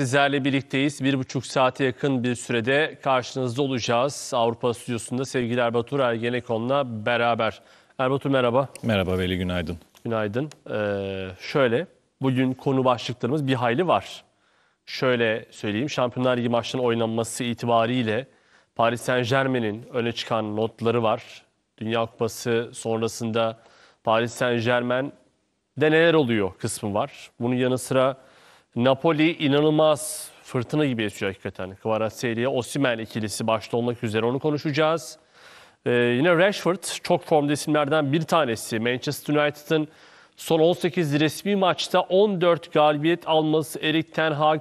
Sizlerle birlikteyiz. Bir buçuk saate yakın bir sürede karşınızda olacağız. Avrupa Stüdyosu'nda sevgili Erbatur Ergenekon'la beraber. Erbatur merhaba. Merhaba Veli, günaydın. Günaydın. Ee, şöyle, bugün konu başlıklarımız bir hayli var. Şöyle söyleyeyim, Şampiyonlar Ligi maçlarının oynanması itibariyle Paris Saint Germain'in öne çıkan notları var. Dünya Kupası sonrasında Paris Saint Germain'de neler oluyor kısmı var. Bunun yanı sıra Napoli inanılmaz fırtına gibi esiyor hakikaten. Kvaratskhelia, Osimen ikilisi başta olmak üzere onu konuşacağız. Ee, yine Rashford çok formda isimlerden bir tanesi. Manchester United'ın son 18 resmi maçta 14 galibiyet alması Erik Ten Hag,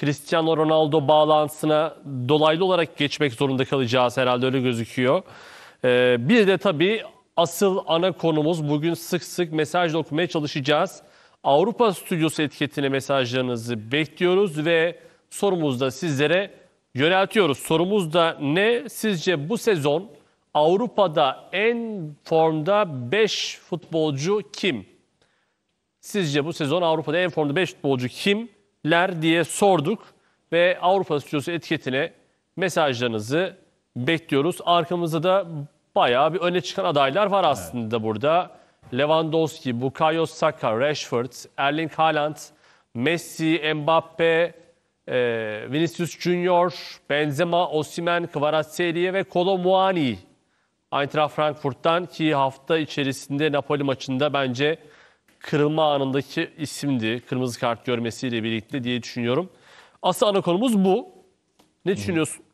Cristiano Ronaldo bağlantısına dolaylı olarak geçmek zorunda kalacağız herhalde öyle gözüküyor. Ee, bir de tabii asıl ana konumuz bugün sık sık mesaj okumaya çalışacağız. Avrupa Stüdyosu etiketine mesajlarınızı bekliyoruz ve sorumuzu da sizlere yöneltiyoruz. Sorumuz da ne? Sizce bu sezon Avrupa'da en formda 5 futbolcu kim? Sizce bu sezon Avrupa'da en formda 5 futbolcu kimler diye sorduk ve Avrupa Stüdyosu etiketine mesajlarınızı bekliyoruz. Arkamızda da bayağı bir öne çıkan adaylar var aslında evet. burada. Lewandowski, Bukayo Saka, Rashford, Erling Haaland, Messi, Mbappe, e, Vinicius Junior, Benzema, Osimen, Kvaratskhelia ve Kolo Muani Eintracht Frankfurt'tan ki hafta içerisinde Napoli maçında bence kırılma anındaki isimdi. Kırmızı kart görmesiyle birlikte diye düşünüyorum. Asıl ana konumuz bu. Ne düşünüyorsun?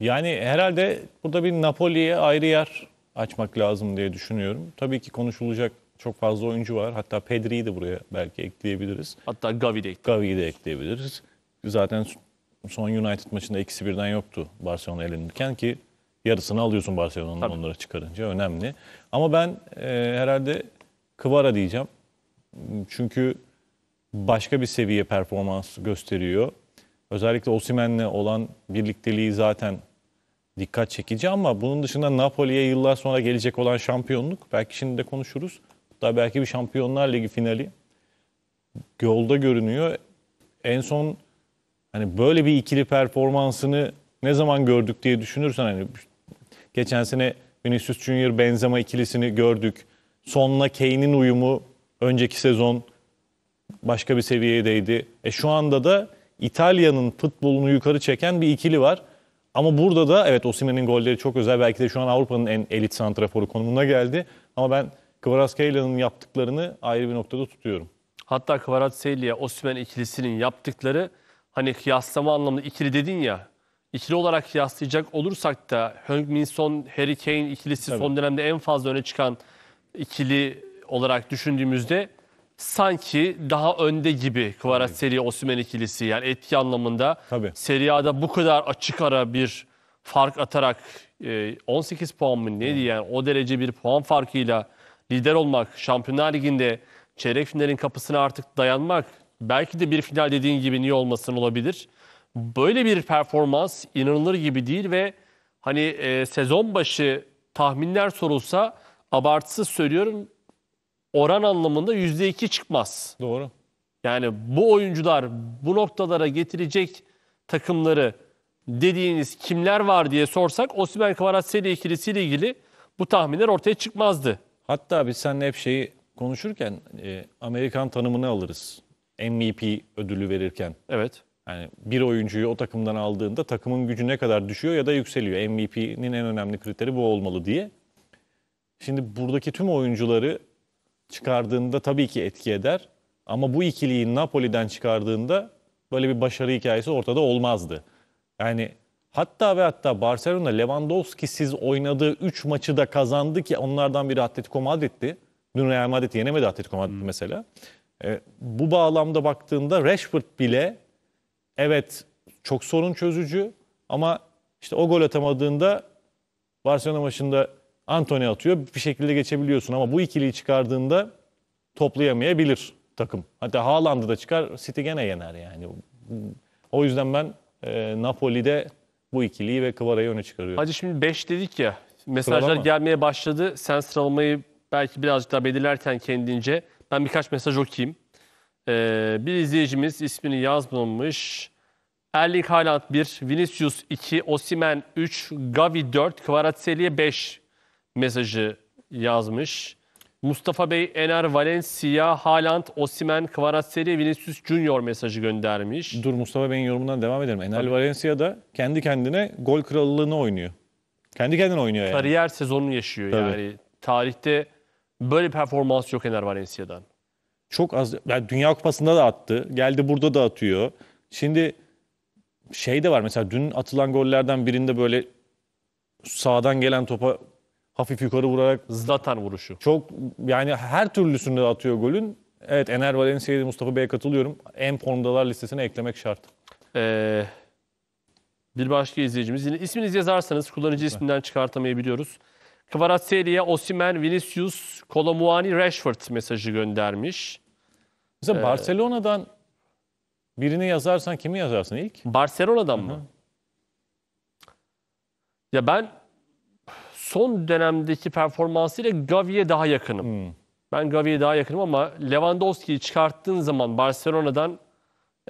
Yani herhalde burada bir Napoli'ye ayrı yer açmak lazım diye düşünüyorum. Tabii ki konuşulacak çok fazla oyuncu var. Hatta Pedri'yi de buraya belki ekleyebiliriz. Hatta Gavi de, Gavi de ekleyebiliriz. Zaten son United maçında ikisi birden yoktu Barcelona elenirken ki yarısını alıyorsun Barcelona'nın onlara çıkarınca önemli. Ama ben e, herhalde Kıvara diyeceğim. Çünkü başka bir seviye performans gösteriyor. Özellikle Osimen'le olan birlikteliği zaten dikkat çekici ama bunun dışında Napoli'ye yıllar sonra gelecek olan şampiyonluk belki şimdi de konuşuruz. Hatta belki bir Şampiyonlar Ligi finali yolda görünüyor. En son hani böyle bir ikili performansını ne zaman gördük diye düşünürsen hani geçen sene Vinicius Junior Benzema ikilisini gördük. Sonla Kane'in uyumu önceki sezon başka bir seviyedeydi. E şu anda da İtalya'nın futbolunu yukarı çeken bir ikili var. Ama burada da evet Osimhen'in golleri çok özel. Belki de şu an Avrupa'nın en elit santraforu konumuna geldi. Ama ben Kvaratskhelia'nın yaptıklarını ayrı bir noktada tutuyorum. Hatta Kvaratskhelia Osimhen ikilisinin yaptıkları hani kıyaslama anlamında ikili dedin ya. İkili olarak kıyaslayacak olursak da Heung-Min Son, Harry Kane ikilisi Tabii. son dönemde en fazla öne çıkan ikili olarak düşündüğümüzde sanki daha önde gibi Kvaratskhelia Osimhen ikilisi yani etki anlamında Tabii. Serie A'da bu kadar açık ara bir fark atarak 18 e, puan mı neydi yani o derece bir puan farkıyla lider olmak, Şampiyonlar Ligi'nde çeyrek finalin kapısına artık dayanmak belki de bir final dediğin gibi niye olmasın olabilir. Böyle bir performans inanılır gibi değil ve hani e, sezon başı tahminler sorulsa abartısız söylüyorum oran anlamında %2 çıkmaz. Doğru. Yani bu oyuncular bu noktalara getirecek takımları dediğiniz kimler var diye sorsak Osimhen Kvaratskhelia ikilisiyle ilgili bu tahminler ortaya çıkmazdı. Hatta biz seninle hep şeyi konuşurken e, Amerikan tanımını alırız. MVP ödülü verirken. Evet. Yani bir oyuncuyu o takımdan aldığında takımın gücü ne kadar düşüyor ya da yükseliyor. MVP'nin en önemli kriteri bu olmalı diye. Şimdi buradaki tüm oyuncuları çıkardığında tabii ki etki eder. Ama bu ikiliyi Napoli'den çıkardığında böyle bir başarı hikayesi ortada olmazdı. Yani hatta ve hatta Barcelona Lewandowski siz oynadığı 3 maçı da kazandı ki onlardan biri Atletico Madrid'di. Dün Real Madrid'i yenemedi Atletico Madrid hmm. mesela. E, bu bağlamda baktığında Rashford bile evet çok sorun çözücü ama işte o gol atamadığında Barcelona maçında Antony atıyor bir şekilde geçebiliyorsun ama bu ikiliyi çıkardığında toplayamayabilir takım. Hatta Haaland'ı da çıkar City gene yener yani. O yüzden ben e, Napoli'de bu ikiliyi ve Kvara'yı öne çıkarıyorum. Hadi şimdi 5 dedik ya mesajlar gelmeye başladı. Sen sıralamayı belki birazcık daha belirlerken kendince ben birkaç mesaj okuyayım. Ee, bir izleyicimiz ismini yazmamış. Erling Haaland 1, Vinicius 2, Osimen 3, Gavi 4, Kvaratseliye 5 mesajı yazmış. Mustafa Bey, Ener, Valencia, Haaland, Osimen, Kvaratskhelia, Vinicius Junior mesajı göndermiş. Dur Mustafa Bey'in yorumundan devam edelim. Enel Tabii. Valencia da kendi kendine gol krallığını oynuyor. Kendi kendine oynuyor yani. Kariyer sezonunu yaşıyor Tabii. yani. Tarihte böyle performans yok Ener Valencia'dan. Çok az. Yani Dünya Kupası'nda da attı. Geldi burada da atıyor. Şimdi şey de var mesela dün atılan gollerden birinde böyle sağdan gelen topa hafif yukarı vurarak Zlatan vuruşu. Çok yani her türlüsünde atıyor golün. Evet Ener Valencia'ya Mustafa Bey'e katılıyorum. En formdalar listesine eklemek şart. Ee, bir başka izleyicimiz yine isminizi yazarsanız kullanıcı isminden çıkartamayabiliyoruz. Kvaratseli'ye Osimen, Vinicius, Kolomuani, Rashford mesajı göndermiş. Mesela ee, Barcelona'dan birini yazarsan kimi yazarsın ilk? Barcelona'dan Hı-hı. mı? Ya ben son dönemdeki performansıyla Gavi'ye daha yakınım. Hmm. Ben Gavi'ye daha yakınım ama Lewandowski'yi çıkarttığın zaman Barcelona'dan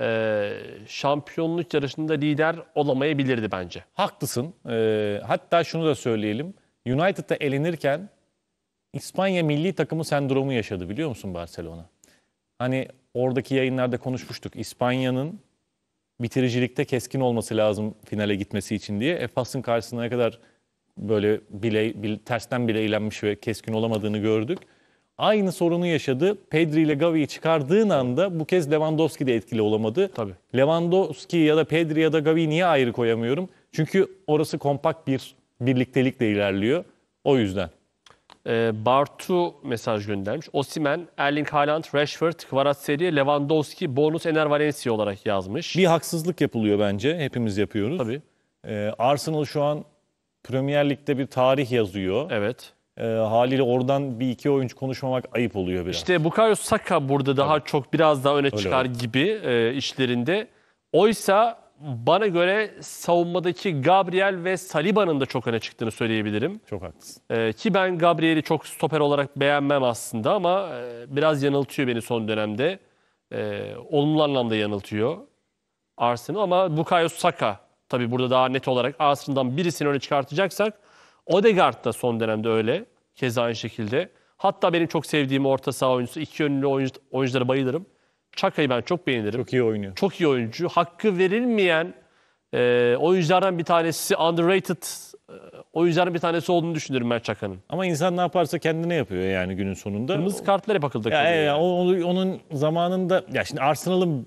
e, şampiyonluk yarışında lider olamayabilirdi bence. Haklısın. E, hatta şunu da söyleyelim. United'da elenirken İspanya milli takımı sendromu yaşadı biliyor musun Barcelona? Hani oradaki yayınlarda konuşmuştuk. İspanya'nın bitiricilikte keskin olması lazım finale gitmesi için diye. Efas'ın karşısına ne kadar böyle bile, bile tersten bile eğlenmiş ve keskin olamadığını gördük. Aynı sorunu yaşadı. Pedri ile Gavi'yi çıkardığın anda bu kez Lewandowski de etkili olamadı. Tabii. Lewandowski ya da Pedri ya da Gavi'yi niye ayrı koyamıyorum? Çünkü orası kompakt bir birliktelikle ilerliyor. O yüzden. E, Bartu mesaj göndermiş. Osimen, Erling Haaland, Rashford, Kvaratskhelia, Lewandowski, bonus Ener Valencia olarak yazmış. Bir haksızlık yapılıyor bence. Hepimiz yapıyoruz. Tabii. E, Arsenal şu an Premier Lig'de bir tarih yazıyor. Evet. E, haliyle oradan bir iki oyuncu konuşmamak ayıp oluyor biraz. İşte Bukayo Saka burada daha evet. çok biraz daha öne çıkar var. gibi e, işlerinde. Oysa bana göre savunmadaki Gabriel ve Saliba'nın da çok öne çıktığını söyleyebilirim. Çok haklısın. E, ki ben Gabriel'i çok stoper olarak beğenmem aslında ama e, biraz yanıltıyor beni son dönemde. E, olumlu anlamda yanıltıyor Arsenal ama Bukayo Saka Tabi burada daha net olarak Arsenal'dan birisini öne çıkartacaksak Odegaard da son dönemde öyle. kez aynı şekilde. Hatta benim çok sevdiğim orta saha oyuncusu, iki yönlü oyuncu, oyunculara bayılırım. Çaka'yı ben çok beğenirim. Çok iyi oynuyor. Çok iyi oyuncu. Hakkı verilmeyen e, oyunculardan bir tanesi, underrated e, oyuncuların bir tanesi olduğunu düşünürüm, ben Çaka'nın. Ama insan ne yaparsa kendine yapıyor yani günün sonunda. Kırmızı kartlar hep akılda Ya, ya, yani. onun zamanında ya şimdi Arsenal'ın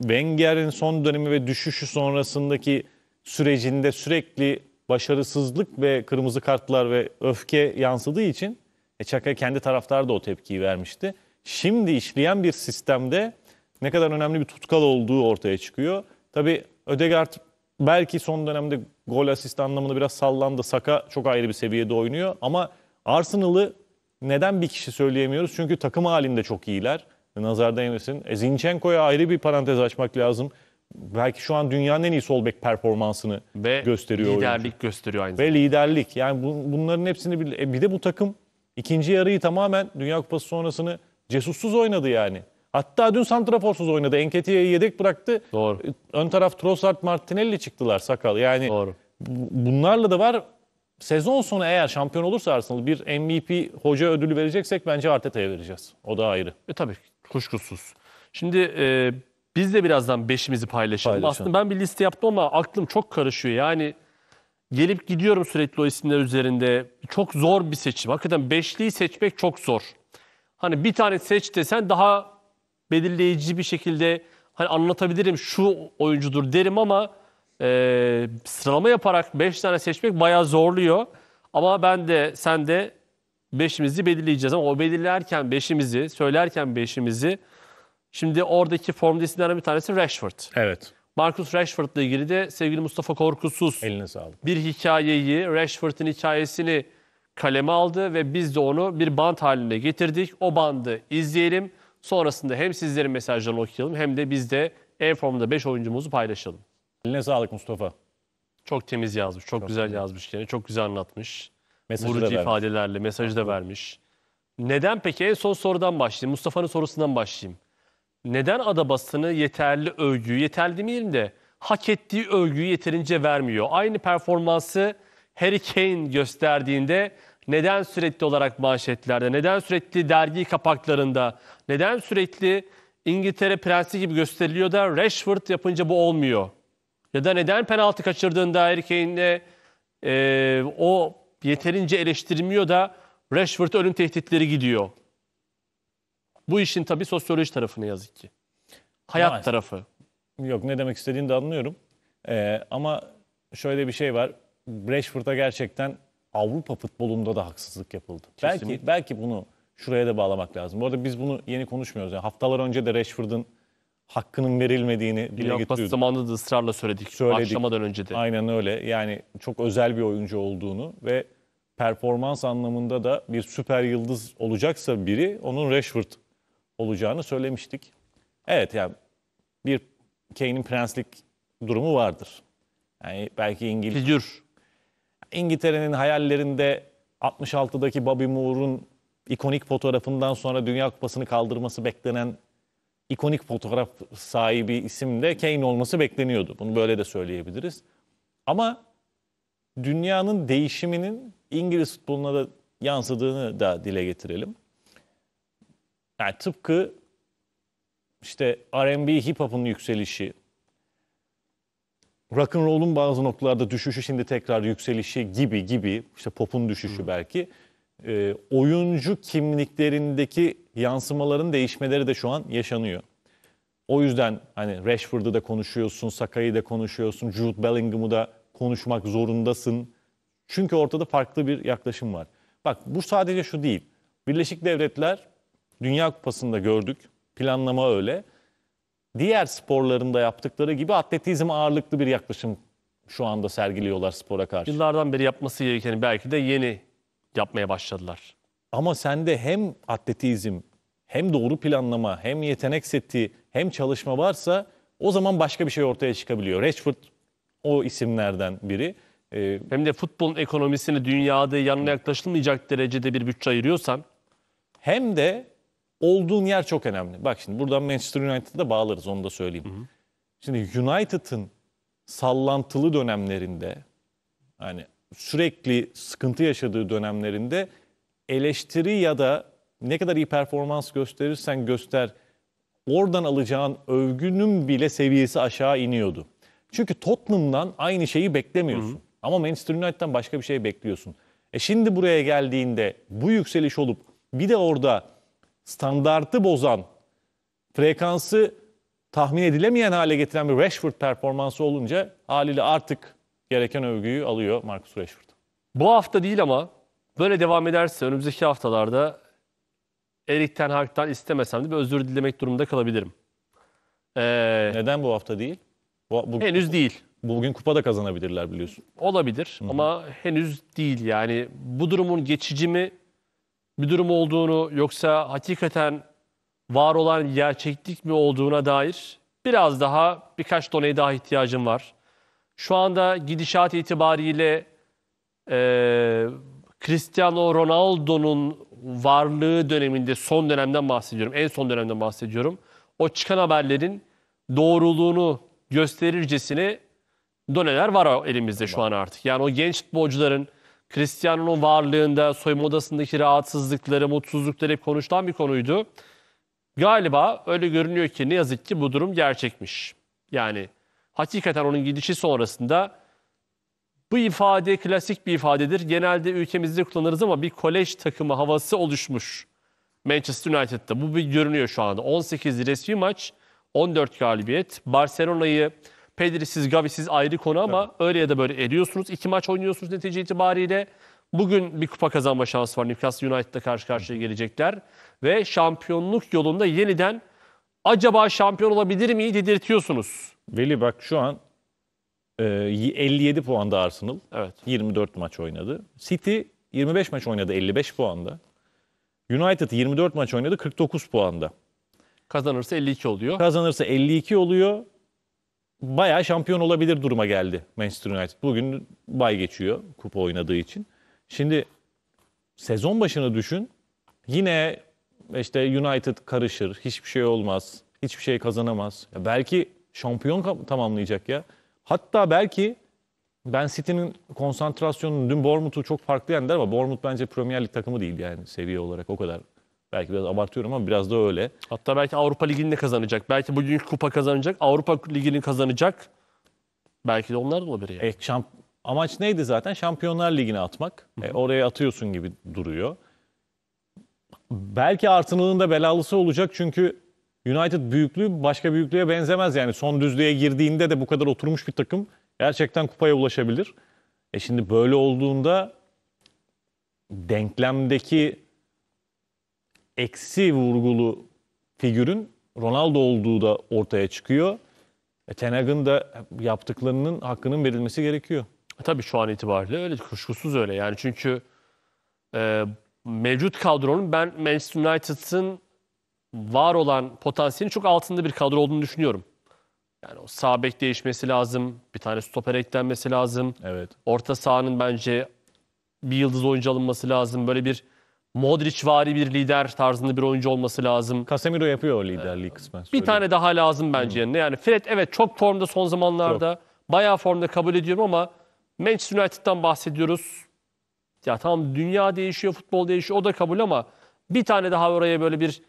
Wenger'in son dönemi ve düşüşü sonrasındaki sürecinde sürekli başarısızlık ve kırmızı kartlar ve öfke yansıdığı için e, Çaka kendi taraftar da o tepkiyi vermişti. Şimdi işleyen bir sistemde ne kadar önemli bir tutkal olduğu ortaya çıkıyor. Tabii Ödegaard belki son dönemde gol asist anlamında biraz sallandı. Saka çok ayrı bir seviyede oynuyor ama Arsenal'ı neden bir kişi söyleyemiyoruz? Çünkü takım halinde çok iyiler. Nazar değmesin. E, Zinchenko'ya ayrı bir parantez açmak lazım belki şu an dünyanın en iyi sol bek performansını ve gösteriyor. liderlik oyuncu. gösteriyor aynı zamanda. Ve liderlik. Yani bu, bunların hepsini bir, e, bir de bu takım ikinci yarıyı tamamen Dünya Kupası sonrasını cesursuz oynadı yani. Hatta dün santraforsuz oynadı. Enketi'ye yedek bıraktı. Doğru. E, ön taraf Trossard, Martinelli çıktılar sakal. Yani Doğru. bunlarla da var. Sezon sonu eğer şampiyon olursa Arsenal bir MVP hoca ödülü vereceksek bence Arteta'ya vereceğiz. O da ayrı. E tabii kuşkusuz. Şimdi e, biz de birazdan beşimizi paylaşalım. Paylaşalım. Aslında ben bir liste yaptım ama aklım çok karışıyor. Yani gelip gidiyorum sürekli o isimler üzerinde. Çok zor bir seçim. Hakikaten beşliyi seçmek çok zor. Hani bir tane seç desen daha belirleyici bir şekilde hani anlatabilirim şu oyuncudur derim ama e, sıralama yaparak beş tane seçmek bayağı zorluyor. Ama ben de sen de beşimizi belirleyeceğiz ama o belirlerken beşimizi söylerken beşimizi Şimdi oradaki form isimlerden bir tanesi Rashford. Evet. Marcus Rashford'la ilgili de sevgili Mustafa Korkusuz Eline sağlık. bir hikayeyi, Rashford'ın hikayesini kaleme aldı ve biz de onu bir band haline getirdik. O bandı izleyelim. Sonrasında hem sizlerin mesajlarını okuyalım hem de biz de en formda 5 oyuncumuzu paylaşalım. Eline sağlık Mustafa. Çok temiz yazmış, çok, Çok güzel temiz. yazmış yani, çok güzel anlatmış. Mesajı da vermiş. ifadelerle mesajı da vermiş. Neden peki? En son sorudan başlayayım. Mustafa'nın sorusundan başlayayım neden Adabas'ını yeterli övgüyü, yeterli demeyelim de hak ettiği övgüyü yeterince vermiyor? Aynı performansı Harry Kane gösterdiğinde neden sürekli olarak manşetlerde, neden sürekli dergi kapaklarında, neden sürekli İngiltere prensi gibi gösteriliyor da Rashford yapınca bu olmuyor? Ya da neden penaltı kaçırdığında Harry Kane'le e, o yeterince eleştirmiyor da Rashford ölüm tehditleri gidiyor? Bu işin tabii sosyoloji tarafı ne yazık ki. Hayat Maalesef. tarafı. Yok ne demek istediğini de anlıyorum. Ee, ama şöyle bir şey var. Rashford'a gerçekten Avrupa futbolunda da haksızlık yapıldı. Kesinlikle. Belki belki bunu şuraya da bağlamak lazım. Bu arada biz bunu yeni konuşmuyoruz. Yani haftalar önce de Rashford'ın hakkının verilmediğini dile getiriyorduk. Dünya zamanında da ısrarla söyledik. söyledik. Başlamadan önce de. Aynen öyle. Yani çok özel bir oyuncu olduğunu ve performans anlamında da bir süper yıldız olacaksa biri onun Rashford olacağını söylemiştik. Evet yani bir Kane'in prenslik durumu vardır. Yani belki İngiliz... İngiltere'nin hayallerinde 66'daki Bobby Moore'un ikonik fotoğrafından sonra Dünya Kupası'nı kaldırması beklenen ikonik fotoğraf sahibi isim de Kane olması bekleniyordu. Bunu böyle de söyleyebiliriz. Ama dünyanın değişiminin İngiliz futboluna da yansıdığını da dile getirelim. Yani tıpkı işte R&B hip hop'un yükselişi, rock and roll'un bazı noktalarda düşüşü şimdi tekrar yükselişi gibi gibi işte pop'un düşüşü Hı. Hmm. belki e, oyuncu kimliklerindeki yansımaların değişmeleri de şu an yaşanıyor. O yüzden hani Rashford'u da konuşuyorsun, Sakay'ı da konuşuyorsun, Jude Bellingham'ı da konuşmak zorundasın. Çünkü ortada farklı bir yaklaşım var. Bak bu sadece şu değil. Birleşik Devletler Dünya Kupası'nda gördük. Planlama öyle. Diğer sporlarında yaptıkları gibi atletizm ağırlıklı bir yaklaşım şu anda sergiliyorlar spora karşı. Yıllardan beri yapması gerekeni belki de yeni yapmaya başladılar. Ama sende hem atletizm, hem doğru planlama, hem yetenek seti, hem çalışma varsa o zaman başka bir şey ortaya çıkabiliyor. Rashford o isimlerden biri. Ee, hem de futbolun ekonomisini dünyada yanına yaklaşılmayacak derecede bir bütçe ayırıyorsan. Hem de olduğun yer çok önemli. Bak şimdi buradan Manchester United'a bağlarız onu da söyleyeyim. Hı hı. Şimdi United'ın sallantılı dönemlerinde hani sürekli sıkıntı yaşadığı dönemlerinde eleştiri ya da ne kadar iyi performans gösterirsen göster oradan alacağın övgünün bile seviyesi aşağı iniyordu. Çünkü Tottenham'dan aynı şeyi beklemiyorsun. Hı hı. Ama Manchester United'dan başka bir şey bekliyorsun. E şimdi buraya geldiğinde bu yükseliş olup bir de orada standartı bozan, frekansı tahmin edilemeyen hale getiren bir Rashford performansı olunca haliyle artık gereken övgüyü alıyor Marcus Rashford. Bu hafta değil ama böyle devam ederse önümüzdeki haftalarda Erik Ten Hag'dan istemesem de bir özür dilemek durumunda kalabilirim. Ee, Neden bu hafta değil? Bu, bu, henüz değil. Bugün kupa da kazanabilirler biliyorsun. Olabilir Hı-hı. ama henüz değil yani. Bu durumun geçici mi bir durum olduğunu yoksa hakikaten var olan gerçeklik mi olduğuna dair biraz daha birkaç donaya daha ihtiyacım var. Şu anda gidişat itibariyle e, Cristiano Ronaldo'nun varlığı döneminde son dönemden bahsediyorum. En son dönemden bahsediyorum. O çıkan haberlerin doğruluğunu gösterircesine doneler var elimizde şu an artık. Yani o genç futbolcuların Cristiano'nun varlığında, soyunma odasındaki rahatsızlıkları, mutsuzlukları hep konuşulan bir konuydu. Galiba öyle görünüyor ki ne yazık ki bu durum gerçekmiş. Yani hakikaten onun gidişi sonrasında bu ifade klasik bir ifadedir. Genelde ülkemizde kullanırız ama bir kolej takımı havası oluşmuş Manchester United'da. Bu bir görünüyor şu anda. 18 resmi maç, 14 galibiyet. Barcelona'yı Pedri'siz, Gavi'siz ayrı konu ama evet. öyle ya da böyle eriyorsunuz. İki maç oynuyorsunuz netice itibariyle. Bugün bir kupa kazanma şansı var. Newcastle United'la karşı karşıya gelecekler. Ve şampiyonluk yolunda yeniden acaba şampiyon olabilir miyi dedirtiyorsunuz. Veli bak şu an 57 e, puanda Arsenal. Evet. 24 maç oynadı. City 25 maç oynadı 55 puanda. United 24 maç oynadı 49 puanda. Kazanırsa 52 oluyor. Kazanırsa 52 oluyor bayağı şampiyon olabilir duruma geldi Manchester United. Bugün bay geçiyor kupa oynadığı için. Şimdi sezon başını düşün. Yine işte United karışır, hiçbir şey olmaz, hiçbir şey kazanamaz. Ya belki şampiyon tamamlayacak ya. Hatta belki ben City'nin konsantrasyonunu dün Bournemouth'u çok farklı yendiler ama Bournemouth bence Premier Lig takımı değil yani seviye olarak o kadar Belki biraz abartıyorum ama biraz da öyle. Hatta belki Avrupa Ligi'ni de kazanacak. Belki bugünkü kupa kazanacak. Avrupa Ligi'ni kazanacak. Belki de onlar da olabilir yani. E, şamp Amaç neydi zaten? Şampiyonlar Ligi'ni atmak. E, hı hı. E, oraya atıyorsun gibi duruyor. Belki Arsenal'ın da belalısı olacak çünkü United büyüklüğü başka büyüklüğe benzemez. Yani son düzlüğe girdiğinde de bu kadar oturmuş bir takım gerçekten kupaya ulaşabilir. E şimdi böyle olduğunda denklemdeki eksi vurgulu figürün Ronaldo olduğu da ortaya çıkıyor. E, Ten Hag'ın da yaptıklarının hakkının verilmesi gerekiyor. E, tabii şu an itibariyle öyle. Kuşkusuz öyle. Yani çünkü e, mevcut kadronun ben Manchester United'ın var olan potansiyelin çok altında bir kadro olduğunu düşünüyorum. Yani o sağ bek değişmesi lazım. Bir tane stoper eklenmesi lazım. Evet. Orta sahanın bence bir yıldız oyuncu alınması lazım. Böyle bir Modric vari bir lider tarzında bir oyuncu olması lazım. Casemiro yapıyor o liderliği kısmen. Bir tane daha lazım bence yanına. Yani Fred evet çok formda son zamanlarda. Çok. Bayağı formda kabul ediyorum ama Manchester United'dan bahsediyoruz. Ya tamam dünya değişiyor, futbol değişiyor o da kabul ama bir tane daha oraya böyle bir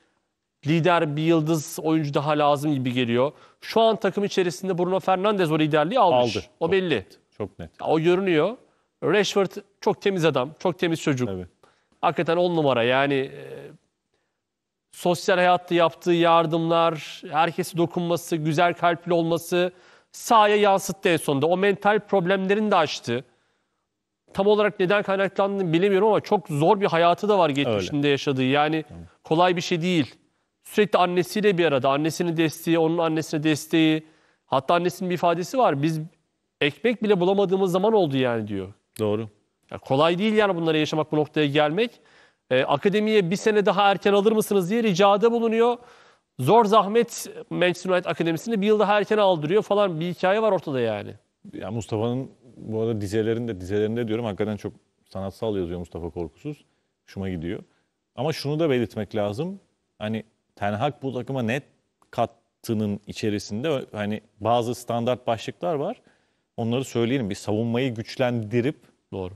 lider, bir yıldız oyuncu daha lazım gibi geliyor. Şu an takım içerisinde Bruno Fernandes o liderliği almış. Aldı. O çok belli. Net. Çok net. Ya, o görünüyor. Rashford çok temiz adam, çok temiz çocuk. Evet hakikaten on numara. Yani e, sosyal hayatta yaptığı yardımlar, herkesi dokunması, güzel kalpli olması sahaya yansıttı en sonunda. O mental problemlerini de açtı Tam olarak neden kaynaklandığını bilemiyorum ama çok zor bir hayatı da var geçmişinde yaşadığı. Yani kolay bir şey değil. Sürekli annesiyle bir arada. Annesinin desteği, onun annesine desteği. Hatta annesinin bir ifadesi var. Biz ekmek bile bulamadığımız zaman oldu yani diyor. Doğru. Ya kolay değil yani bunları yaşamak bu noktaya gelmek. E, akademiye bir sene daha erken alır mısınız diye ricada bulunuyor. Zor zahmet Manchester United Akademisi'ni bir yıl daha erken aldırıyor falan bir hikaye var ortada yani. Ya Mustafa'nın bu arada dizelerinde, dizelerinde diyorum hakikaten çok sanatsal yazıyor Mustafa Korkusuz. Şuma gidiyor. Ama şunu da belirtmek lazım. Hani Ten Hag bu takıma net kattının içerisinde hani bazı standart başlıklar var. Onları söyleyelim. Bir savunmayı güçlendirip Doğru.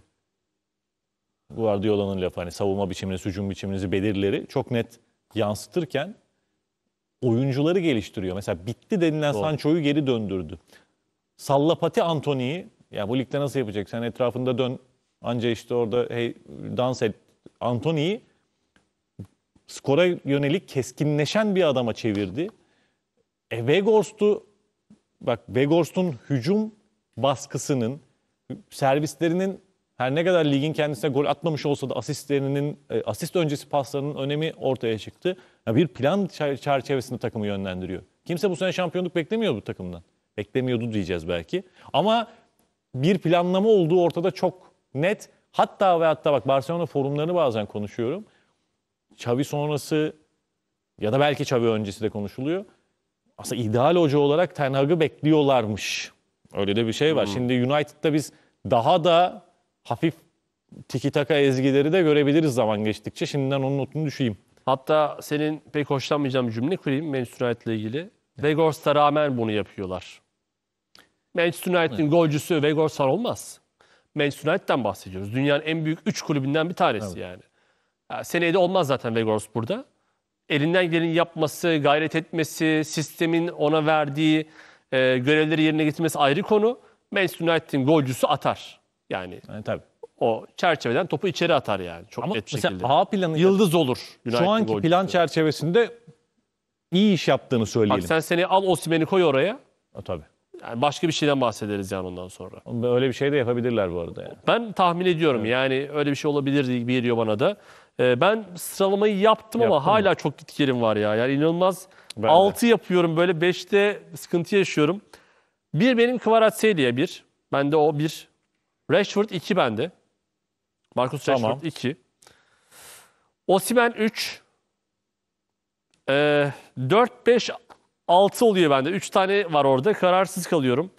Guardiola'nın lafı hani savunma biçiminiz, hücum biçiminizi belirleri çok net yansıtırken oyuncuları geliştiriyor. Mesela bitti denilen Doğru. Sancho'yu geri döndürdü. Sallapati Antony'yi ya bu ligde nasıl yapacak? Sen etrafında dön anca işte orada hey, dans et. Antony'yi skora yönelik keskinleşen bir adama çevirdi. E, Weghorst'u bak Weghorst'un hücum baskısının servislerinin her ne kadar ligin kendisine gol atmamış olsa da asistlerinin, e, asist öncesi paslarının önemi ortaya çıktı. Yani bir plan çerçevesinde takımı yönlendiriyor. Kimse bu sene şampiyonluk beklemiyor bu takımdan. Beklemiyordu diyeceğiz belki. Ama bir planlama olduğu ortada çok net. Hatta ve hatta bak Barcelona forumlarını bazen konuşuyorum. Xavi sonrası ya da belki Xavi öncesi de konuşuluyor. Aslında ideal hoca olarak Ten Hag'ı bekliyorlarmış. Öyle de bir şey var. Hmm. Şimdi United'da biz daha da hafif tiki taka ezgileri de görebiliriz zaman geçtikçe. Şimdiden onun notunu düşeyim. Hatta senin pek hoşlanmayacağım cümle kurayım Manchester United'la ilgili. Vegors'a rağmen bunu yapıyorlar. Manchester United'in evet. golcüsü Vegorsar olmaz. Manchester United'den bahsediyoruz. Dünyanın en büyük 3 kulübünden bir tanesi evet. yani. yani. Seneye de olmaz zaten Vegors burada. Elinden gelenin yapması, gayret etmesi, sistemin ona verdiği e, görevleri yerine getirmesi ayrı konu. Manchester United'in golcüsü atar. Yani, yani e, tabii. o çerçeveden topu içeri atar yani çok Ama net mesela şekilde. A planı yıldız olur. United şu anki plan çerçevesinde iyi iş yaptığını söyleyelim. Bak sen seni al Osimeni koy oraya. O e, tabii. Yani başka bir şeyden bahsederiz yani ondan sonra. Öyle bir şey de yapabilirler bu arada yani. Ben tahmin ediyorum evet. yani öyle bir şey olabilir gibi geliyor şey bana da. Ee, ben sıralamayı yaptım Yaptın ama mı? hala çok gitgelim var ya. Yani inanılmaz. Ben 6 de. yapıyorum böyle 5'te sıkıntı yaşıyorum. Bir benim Kvaratskhelia bir. Ben de o bir Rashford 2 bende. Marcus Rashford Tamam. 2. Osimhen 3. Ee, 4 5 6 oluyor bende. 3 tane var orada. Kararsız kalıyorum.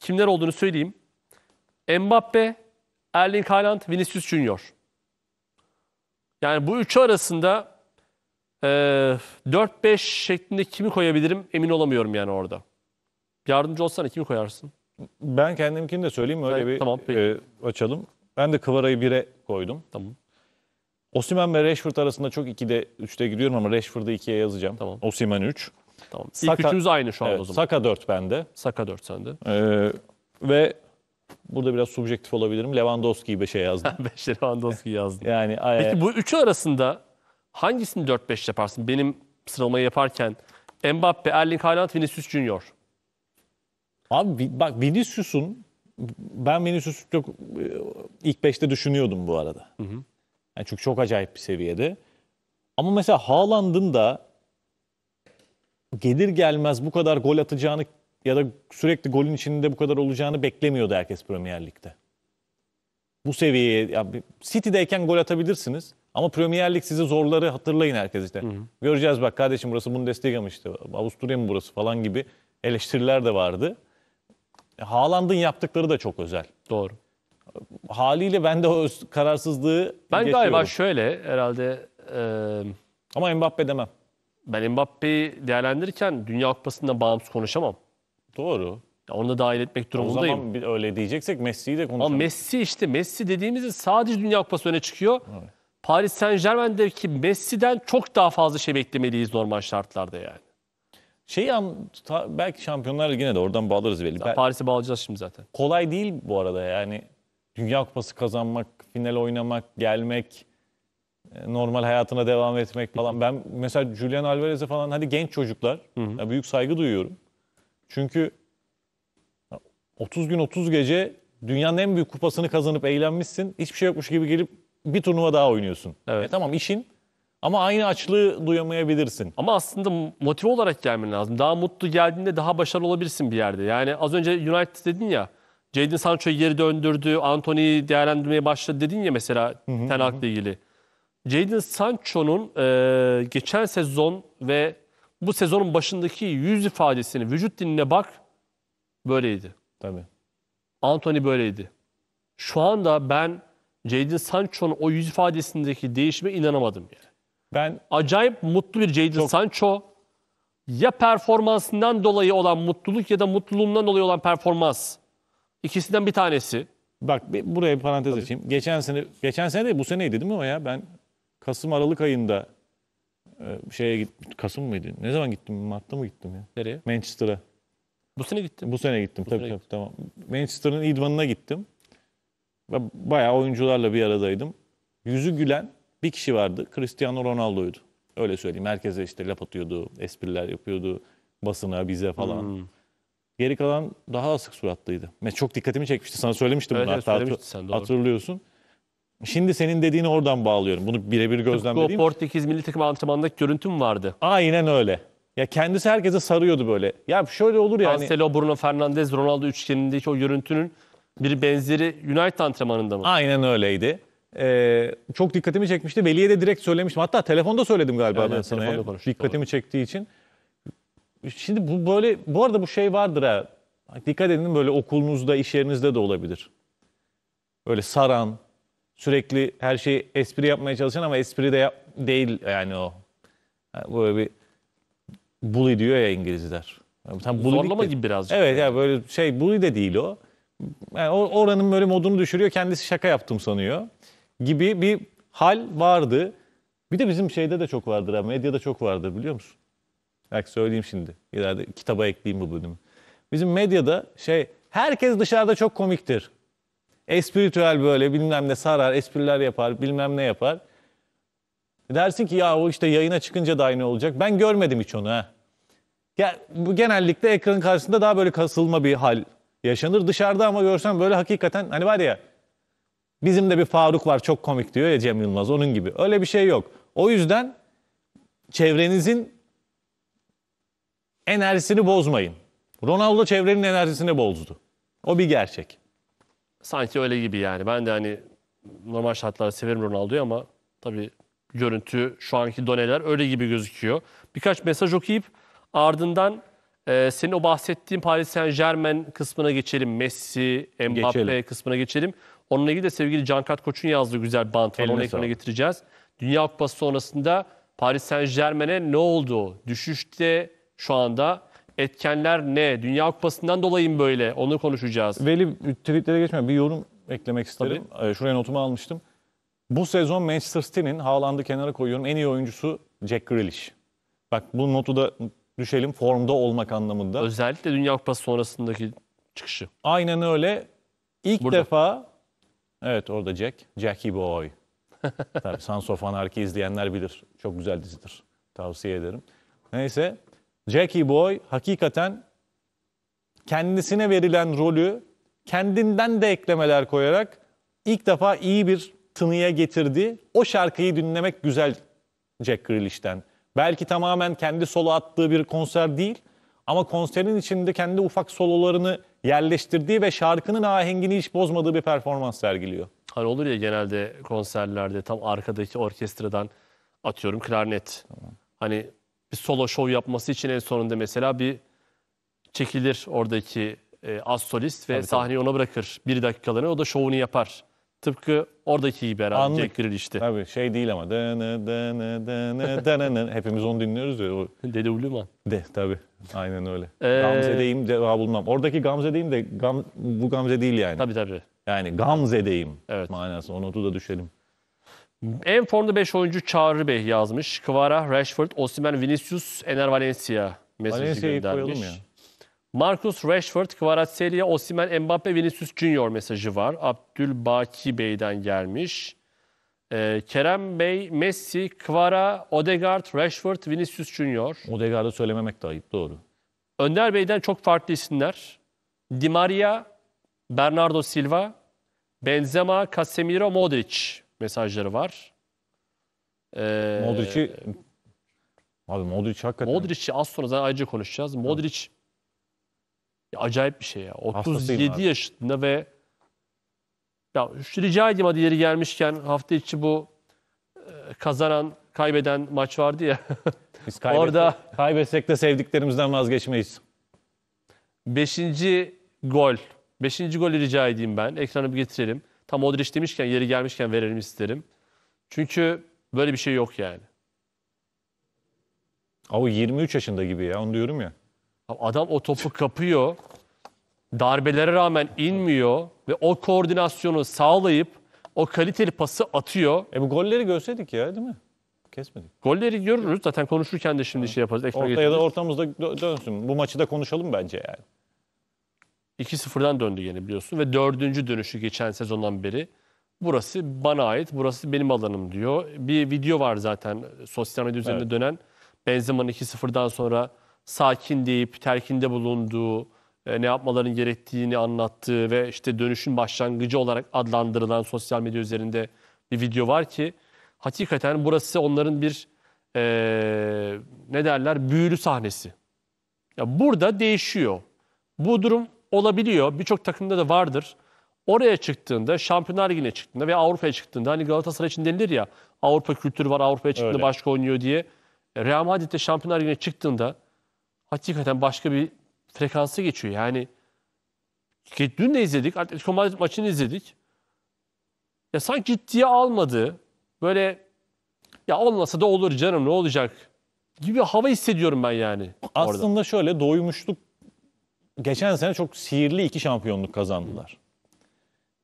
Kimler olduğunu söyleyeyim. Mbappe, Erling Haaland, Vinicius Junior. Yani bu üçü arasında ee, 4-5 şeklinde kimi koyabilirim emin olamıyorum yani orada. Yardımcı olsana kimi koyarsın? Ben kendimkini de söyleyeyim öyle evet, bir tamam, e, açalım. Ben de Kıvara'yı 1'e koydum. Tamam. Osimen ve Rashford arasında çok 2'de 3'te gidiyorum ama Rashford'ı 2'ye yazacağım. Tamam. Osimen 3. Tamam. İlk Saka, üçümüz aynı şu an evet, o zaman. Saka 4 bende. Saka 4 sende. Ee, ve burada biraz subjektif olabilirim. Lewandowski'yi 5'e yazdım. 5'e Lewandowski'yi yazdım. yani, e... Peki bu üçü arasında hangisini 4-5 yaparsın? Benim sıralamayı yaparken Mbappe, Erling Haaland, Vinicius Junior. Abi bak Vinicius'un ben Vinicius'u çok e, ilk beşte düşünüyordum bu arada. Hı hı. Yani çünkü çok acayip bir seviyede. Ama mesela Haaland'ın da gelir gelmez bu kadar gol atacağını ya da sürekli golün içinde bu kadar olacağını beklemiyordu herkes Premier Lig'de. Bu seviyeye ya City'deyken gol atabilirsiniz ama Premier Lig sizi zorları hatırlayın herkes işte. Hı hı. Göreceğiz bak kardeşim burası Bundesliga mı işte Avusturya mı burası falan gibi eleştiriler de vardı. E, Haaland'ın yaptıkları da çok özel. Doğru. Haliyle ben de o kararsızlığı Ben geçiyorum. galiba şöyle herhalde... E, Ama Mbappe demem. Ben Mbappe'yi değerlendirirken Dünya Kupası'ndan bağımsız konuşamam. Doğru. Ya onu da dahil etmek durumundayım. O zaman öyle diyeceksek Messi'yi de Ama Messi işte Messi dediğimizde sadece Dünya Kupası öne çıkıyor. Evet. Paris Saint Germain'deki Messi'den çok daha fazla şey beklemeliyiz normal şartlarda yani. Şey an, belki Şampiyonlar yine de oradan bağlarız belli. Paris'e bağlayacağız şimdi zaten. kolay değil bu arada yani. Dünya Kupası kazanmak, final oynamak, gelmek, e, normal hayatına devam etmek falan. Ben mesela Julian Alvarez'e falan hadi genç çocuklar ya büyük saygı duyuyorum. Çünkü 30 gün 30 gece dünyanın en büyük kupasını kazanıp eğlenmişsin. Hiçbir şey yokmuş gibi gelip bir turnuva daha oynuyorsun. Evet. E tamam işin ama aynı açlığı duyamayabilirsin. Ama aslında motive olarak gelmen lazım. Daha mutlu geldiğinde daha başarılı olabilirsin bir yerde. Yani az önce United dedin ya. Jadon Sancho'yu geri döndürdü. Anthony'yi değerlendirmeye başladı dedin ya mesela Ten Hag'la ilgili. Jadon Sancho'nun e, geçen sezon ve bu sezonun başındaki yüz ifadesini, vücut diline bak böyleydi. Tabii. Anthony böyleydi. Şu anda ben Jadon Sancho'nun o yüz ifadesindeki değişime inanamadım yani. Ben acayip mutlu bir Jadon çok... Sancho. Ya performansından dolayı olan mutluluk ya da mutluluğundan dolayı olan performans. İkisinden bir tanesi. Bak bir, buraya bir parantez Tabii. Geçen sene geçen sene değil bu seneydi değil mi o ya? Ben Kasım Aralık ayında e, şeye git Kasım mıydı? Ne zaman gittim? Mart'ta mı gittim ya? Nereye? Manchester'a. Bu sene gittim. Bu sene gittim. Bu tabii sene tabii gittim. tamam. Manchester'ın idmanına gittim. ve Bayağı oyuncularla bir aradaydım. Yüzü gülen bir kişi vardı. Cristiano Ronaldo'ydu. Öyle söyleyeyim. Herkese işte laf atıyordu, espriler yapıyordu basına, bize falan. Hmm. Geri kalan daha asık suratlıydı. Ve çok dikkatimi çekmişti. Sana söylemiştim evet, bunu. Evet, hatır, sen, doğru. hatırlıyorsun. Şimdi senin dediğini oradan bağlıyorum. Bunu birebir gözlemlediğim. O Portekiz milli takım antrenmanındaki görüntüm vardı. Aynen öyle. Ya kendisi herkese sarıyordu böyle. Ya şöyle olur yani. Cancelo, Bruno Fernandes, Ronaldo üçgenindeki o görüntünün bir benzeri United antrenmanında mı? Aynen öyleydi e, çok dikkatimi çekmişti. Veli'ye de direkt söylemiştim. Hatta telefonda söyledim galiba evet, ben sana. Ya. Dikkatimi doğru. çektiği için. Şimdi bu böyle bu arada bu şey vardır ha. Dikkat edin böyle okulunuzda, iş yerinizde de olabilir. Böyle saran, sürekli her şeyi espri yapmaya çalışan ama espri de yap, değil yani o. Yani böyle bir bully diyor ya İngilizler. Yani tam bully Zorlama de, gibi birazcık. Evet ya yani böyle şey bully de değil o. Yani oranın böyle modunu düşürüyor. Kendisi şaka yaptım sanıyor gibi bir hal vardı. Bir de bizim şeyde de çok vardır ha, medyada çok vardır biliyor musun? Belki söyleyeyim şimdi. İleride kitaba ekleyeyim bu bölümü. Bizim medyada şey herkes dışarıda çok komiktir. Espiritüel böyle bilmem ne sarar, espriler yapar, bilmem ne yapar. Dersin ki ya o işte yayına çıkınca da aynı olacak. Ben görmedim hiç onu ha. Ya, bu genellikle ekranın karşısında daha böyle kasılma bir hal yaşanır. Dışarıda ama görsen böyle hakikaten hani var ya Bizim de bir Faruk var çok komik diyor ya Cem Yılmaz onun gibi. Öyle bir şey yok. O yüzden çevrenizin enerjisini bozmayın. Ronaldo çevrenin enerjisini bozdu. O bir gerçek. Sanki öyle gibi yani. Ben de hani normal şartlarda severim Ronaldo'yu ama tabii görüntü şu anki doneler öyle gibi gözüküyor. Birkaç mesaj okuyup ardından ee, senin o bahsettiğin Paris Saint Germain kısmına geçelim. Messi, Mbappe geçelim. kısmına geçelim. Onunla ilgili de sevgili Cankart Koç'un yazdığı güzel bant var. Onu ekrana getireceğiz. Dünya Kupası sonrasında Paris Saint Germain'e ne oldu? Düşüşte şu anda etkenler ne? Dünya Kupası'ndan dolayı mı böyle? Onu konuşacağız. Veli tweetlere geçme bir yorum eklemek isterim. Tabii. Ee, şuraya notumu almıştım. Bu sezon Manchester City'nin Haaland'ı kenara koyuyorum. En iyi oyuncusu Jack Grealish. Bak bu notu da düşelim formda olmak anlamında. Özellikle Dünya Kupası sonrasındaki çıkışı. Aynen öyle. İlk Burada. defa Evet orada Jack. Jackie Boy. Tabii Sons of Anarchy izleyenler bilir. Çok güzel dizidir. Tavsiye ederim. Neyse Jackie Boy hakikaten kendisine verilen rolü kendinden de eklemeler koyarak ilk defa iyi bir tınıya getirdi. O şarkıyı dinlemek güzel Jack Grealish'ten. Belki tamamen kendi solo attığı bir konser değil ama konserin içinde kendi ufak sololarını yerleştirdiği ve şarkının ahengini hiç bozmadığı bir performans sergiliyor. Hani olur ya genelde konserlerde tam arkadaki orkestradan atıyorum klarnet. Tamam. Hani bir solo show yapması için en sonunda mesela bir çekilir oradaki e, az solist ve tabii, sahneyi tabii. ona bırakır. Bir dakikalarını o da şovunu yapar. Tıpkı oradaki gibi herhalde Jack Grealish'ti. Tabii şey değil ama. Hepimiz onu dinliyoruz ya. O... Dede Uluman. De tabii. Aynen öyle. Ee... Gamze'deyim cevabı bulmam. Oradaki Gamze'deyim de gam, bu Gamze değil yani. Tabii tabii. Yani Gamze'deyim evet. manası. O notu da düşelim. En formda 5 oyuncu Çağrı Bey yazmış. Kvara, Rashford, Osimhen, Vinicius, Ener Valencia mesajı Valencia'yı göndermiş. koyalım ya. Marcus Rashford, Kvaratskhelia, Osimhen, Mbappe, Vinicius Junior mesajı var. Abdülbaki Bey'den gelmiş. Ee, Kerem Bey, Messi, Kvara, Odegaard, Rashford, Vinicius Junior. Odegaard'ı söylememek de ayıp doğru. Önder Bey'den çok farklı isimler. Di Maria, Bernardo Silva, Benzema, Casemiro, Modric mesajları var. Ee, Modric'i Abi Modric hakikaten... Modric'i az sonra zaten ayrıca konuşacağız. Modric ya acayip bir şey ya. 37 yaşında ve ya şu rica edeyim hadi yeri gelmişken hafta içi bu e, kazanan kaybeden maç vardı ya. Biz kaybetsek, Orada kaybetsek de sevdiklerimizden vazgeçmeyiz. Beşinci gol. Beşinci golü rica edeyim ben. Ekranı bir getirelim. Tam Modric demişken yeri gelmişken verelim isterim. Çünkü böyle bir şey yok yani. Ama 23 yaşında gibi ya onu diyorum ya. Adam o topu kapıyor darbelere rağmen inmiyor ve o koordinasyonu sağlayıp o kaliteli pası atıyor. E bu golleri görseydik ya değil mi? Kesmedik. Golleri görürüz. Zaten konuşurken de şimdi şey yaparız. Ekmek Ortaya da getiririz. ortamızda dönsün. Bu maçı da konuşalım bence yani. 2-0'dan döndü yine biliyorsun ve dördüncü dönüşü geçen sezondan beri. Burası bana ait, burası benim alanım diyor. Bir video var zaten e, sosyal medya üzerinde Evet. dönen. Benzema'nın 2-0'dan sonra sakin deyip terkinde bulunduğu, e, ne yapmaların gerektiğini anlattığı ve işte dönüşün başlangıcı olarak adlandırılan sosyal medya üzerinde bir video var ki hakikaten burası onların bir e, ne derler büyülü sahnesi. Ya burada değişiyor. Bu durum olabiliyor. Birçok takımda da vardır. Oraya çıktığında, Şampiyonlar Ligi'ne çıktığında ve Avrupa'ya çıktığında hani Galatasaray için denilir ya Avrupa kültürü var, Avrupa'ya çıktığında Öyle. başka oynuyor diye. Real Madrid'de Şampiyonlar Ligi'ne çıktığında hakikaten başka bir frekansı geçiyor. Yani dün de izledik, Atletico Madrid maçını izledik. Ya sanki ciddiye almadı. Böyle ya olmasa da olur canım ne olacak gibi hava hissediyorum ben yani. Aslında orada. şöyle doymuşluk geçen sene çok sihirli iki şampiyonluk kazandılar.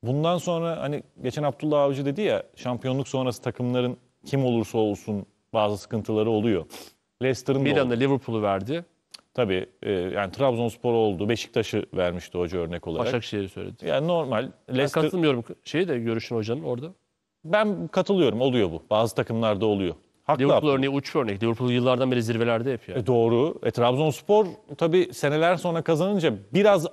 Bundan sonra hani geçen Abdullah Avcı dedi ya şampiyonluk sonrası takımların kim olursa olsun bazı sıkıntıları oluyor. Leicester'ın Milan'a Liverpool'u verdi. Tabii e, yani Trabzonspor oldu, Beşiktaş'ı vermişti hoca örnek olarak. Başakşehir'i söyledi. Yani normal. Leicester... Ben katılmıyorum şeyi de görüşün hocanın orada. Ben katılıyorum oluyor bu. Bazı takımlarda oluyor. Haklı Liverpool örneği uç örnek. Liverpool yıllardan beri zirvelerde hep yani. E doğru. E, Trabzonspor tabii seneler sonra kazanınca biraz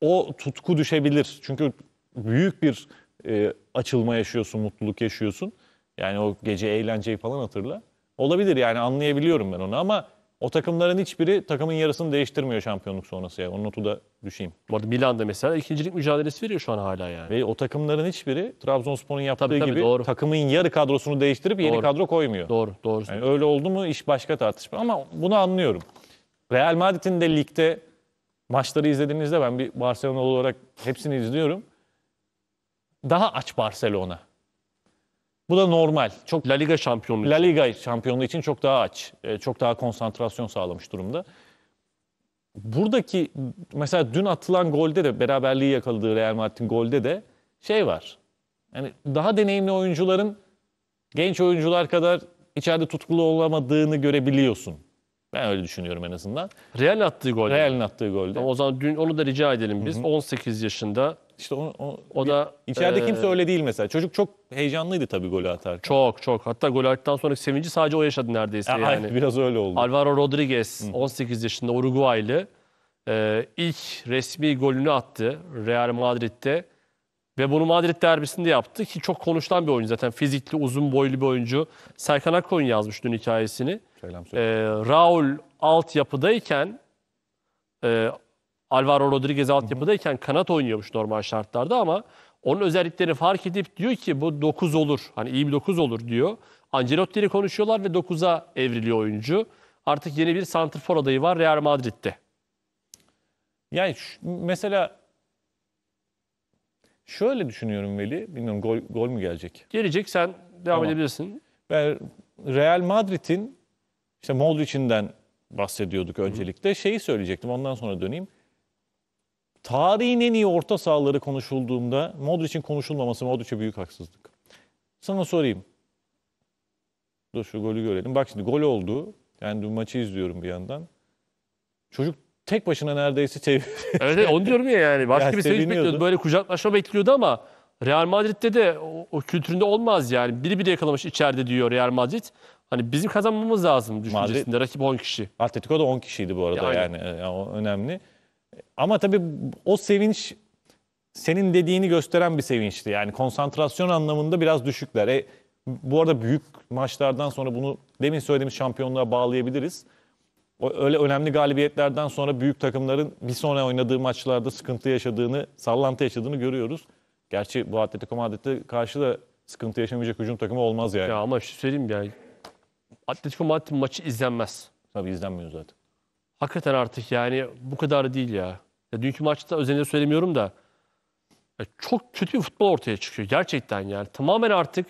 o tutku düşebilir. Çünkü büyük bir e, açılma yaşıyorsun, mutluluk yaşıyorsun. Yani o gece eğlenceyi falan hatırla. Olabilir yani anlayabiliyorum ben onu ama o takımların hiçbiri takımın yarısını değiştirmiyor şampiyonluk sonrası ya. Onun notu da düşeyim. Bu arada Milan'da mesela ikincilik mücadelesi veriyor şu an hala yani. Ve o takımların hiçbiri Trabzonspor'un yaptığı tabii, tabii, gibi doğru. takımın yarı kadrosunu değiştirip doğru. yeni kadro koymuyor. Doğru, doğru. Yani öyle oldu mu iş başka tartışma ama bunu anlıyorum. Real Madrid'in de ligde maçları izlediğinizde ben bir Barcelona olarak hepsini izliyorum. Daha aç Barcelona. Bu da normal. Çok La Liga şampiyonluğu La Liga şampiyonluğu için çok daha aç. E, çok daha konsantrasyon sağlamış durumda. Buradaki mesela dün atılan golde de beraberliği yakaladığı Real Madrid'in golde de şey var. Yani daha deneyimli oyuncuların genç oyuncular kadar içeride tutkulu olamadığını görebiliyorsun. Ben öyle düşünüyorum en azından. Real attığı gol. Real'in attığı golde. o zaman dün onu da rica edelim biz. Hı hı. 18 yaşında İşte onu, o, O da, da içeride e, kimse öyle değil mesela. Çocuk çok heyecanlıydı tabii golü atar. çok çok hatta gol attıktan sonra sevinci sadece o yaşadı neredeyse yani. yani. biraz öyle oldu. Alvaro Rodriguez 18 yaşında Uruguaylı e, ilk resmi golünü attı Real Madrid'de ve bunu Madrid derbisinde yaptı ki çok konuşulan bir oyuncu zaten fizikli uzun boylu bir oyuncu. Serkan Akkoyun yazmış dün hikayesini. Selam söyle. E, Raul altyapıdayken e, Alvaro Rodriguez altyapıdayken kanat oynuyormuş normal şartlarda ama onun özelliklerini fark edip diyor ki bu 9 olur. Hani iyi bir 9 olur diyor. Ancelotti konuşuyorlar ve 9'a evriliyor oyuncu. Artık yeni bir santrfor adayı var Real Madrid'de. Yani şu, mesela şöyle düşünüyorum Veli. Bilmiyorum gol, gol mü gelecek? Gelecek sen devam tamam. edebilirsin. Ben Real Madrid'in işte Modric'inden bahsediyorduk öncelikle. Şeyi söyleyecektim ondan sonra döneyim. Tarihin en iyi orta sahaları konuşulduğunda Modric'in konuşulmaması Modric'e büyük haksızlık. Sana sorayım. Dur şu golü görelim. Bak şimdi gol oldu. Yani dün maçı izliyorum bir yandan. Çocuk tek başına neredeyse çevir. evet, evet onu diyorum ya yani. Başka yani bir sevinç bekliyordu. Böyle kucaklaşma bekliyordu ama Real Madrid'de de o, o kültüründe olmaz yani. Biri biri yakalamış içeride diyor Real Madrid. Hani bizim kazanmamız lazım düşüncesinde rakip 10 kişi. Atletico da 10 kişiydi bu arada Yani. yani, e, o önemli. Ama tabii o sevinç senin dediğini gösteren bir sevinçti. Yani konsantrasyon anlamında biraz düşükler. E, bu arada büyük maçlardan sonra bunu demin söylediğimiz şampiyonluğa bağlayabiliriz. O- Öyle önemli galibiyetlerden sonra büyük takımların bir sonra oynadığı maçlarda sıkıntı yaşadığını, sallantı yaşadığını görüyoruz. Gerçi bu Atletico Madrid'e karşı da sıkıntı yaşamayacak hücum takımı olmaz yani. Ya ama bir şey söyleyeyim mi Atletico Madrid maçı izlenmez. Tabii izlenmiyor zaten. Hakikaten artık yani bu kadar değil ya. ya dünkü maçta özelinde söylemiyorum da çok kötü bir futbol ortaya çıkıyor gerçekten yani. Tamamen artık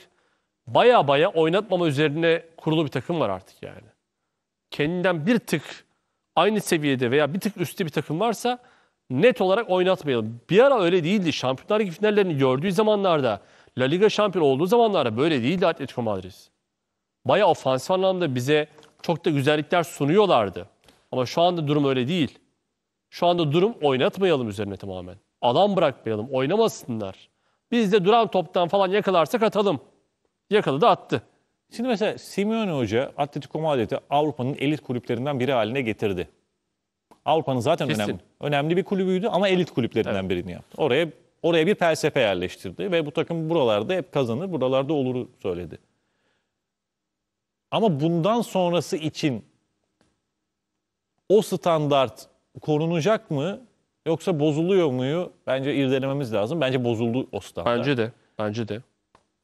baya baya oynatmama üzerine kurulu bir takım var artık yani. Kendinden bir tık aynı seviyede veya bir tık üstte bir takım varsa net olarak oynatmayalım. Bir ara öyle değildi. Şampiyonlar Ligi finallerini gördüğü zamanlarda, La Liga şampiyon olduğu zamanlarda böyle değildi Atletico Madrid bayağı ofansif anlamda bize çok da güzellikler sunuyorlardı. Ama şu anda durum öyle değil. Şu anda durum oynatmayalım üzerine tamamen. Alan bırakmayalım, oynamasınlar. Biz de duran toptan falan yakalarsak atalım. Yakaladı attı. Şimdi mesela Simeone Hoca Atletico Madrid'i Avrupa'nın elit kulüplerinden biri haline getirdi. Avrupa'nın zaten Kesin. önemli, önemli bir kulübüydü ama elit kulüplerinden evet. birini yaptı. Oraya oraya bir felsefe yerleştirdi ve bu takım buralarda hep kazanır, buralarda olur söyledi. Ama bundan sonrası için o standart korunacak mı yoksa bozuluyor muyu? Bence irdelememiz lazım. Bence bozuldu o standart. Bence de. Bence de.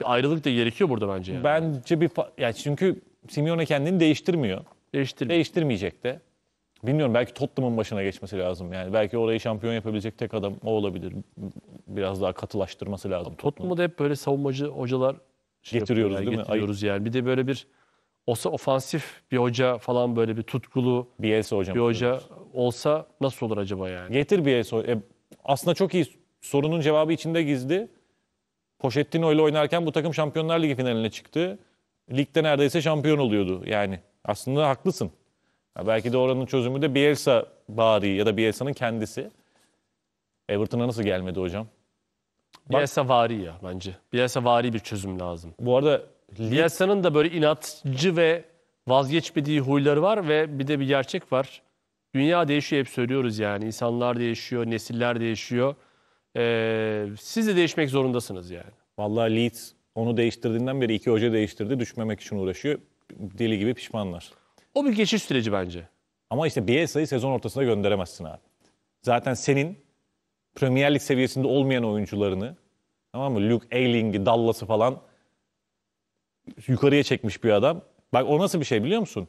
Bir ayrılık da gerekiyor burada bence yani. Bence bir yani çünkü Simeone kendini değiştirmiyor. Değiştirmiyor. Değiştirmeyecek de. Bilmiyorum belki Tottenham'ın başına geçmesi lazım yani. Belki orayı şampiyon yapabilecek tek adam o olabilir. Biraz daha katılaştırması lazım. Tottenham'da hep böyle savunmacı hocalar şey getiriyoruz değil mi? Getiriyoruz yani. Bir de böyle bir olsa ofansif bir hoca falan böyle bir tutkulu Bielsa hocam. bir hoca olsa nasıl olur acaba yani? Getir Bielsa. E, aslında çok iyi. Sorunun cevabı içinde gizli. Pochettino ile oynarken bu takım Şampiyonlar Ligi finaline çıktı. Ligde neredeyse şampiyon oluyordu yani. Aslında haklısın. Ya belki de oranın çözümü de Bielsa bari ya da Bielsa'nın kendisi. Everton'a nasıl gelmedi hocam? Bak- Bielsa vari ya bence. Bielsa vari bir çözüm lazım. Bu arada Liyasa'nın da böyle inatçı ve vazgeçmediği huyları var ve bir de bir gerçek var. Dünya değişiyor hep söylüyoruz yani. İnsanlar değişiyor, nesiller değişiyor. Ee, siz de değişmek zorundasınız yani. Vallahi Leeds onu değiştirdiğinden beri iki hoca değiştirdi. Düşmemek için uğraşıyor. Deli gibi pişmanlar. O bir geçiş süreci bence. Ama işte Bielsa'yı sezon ortasına gönderemezsin abi. Zaten senin Premier Lig seviyesinde olmayan oyuncularını tamam mı? Luke Eiling'i, Dallas'ı falan yukarıya çekmiş bir adam. Bak o nasıl bir şey biliyor musun?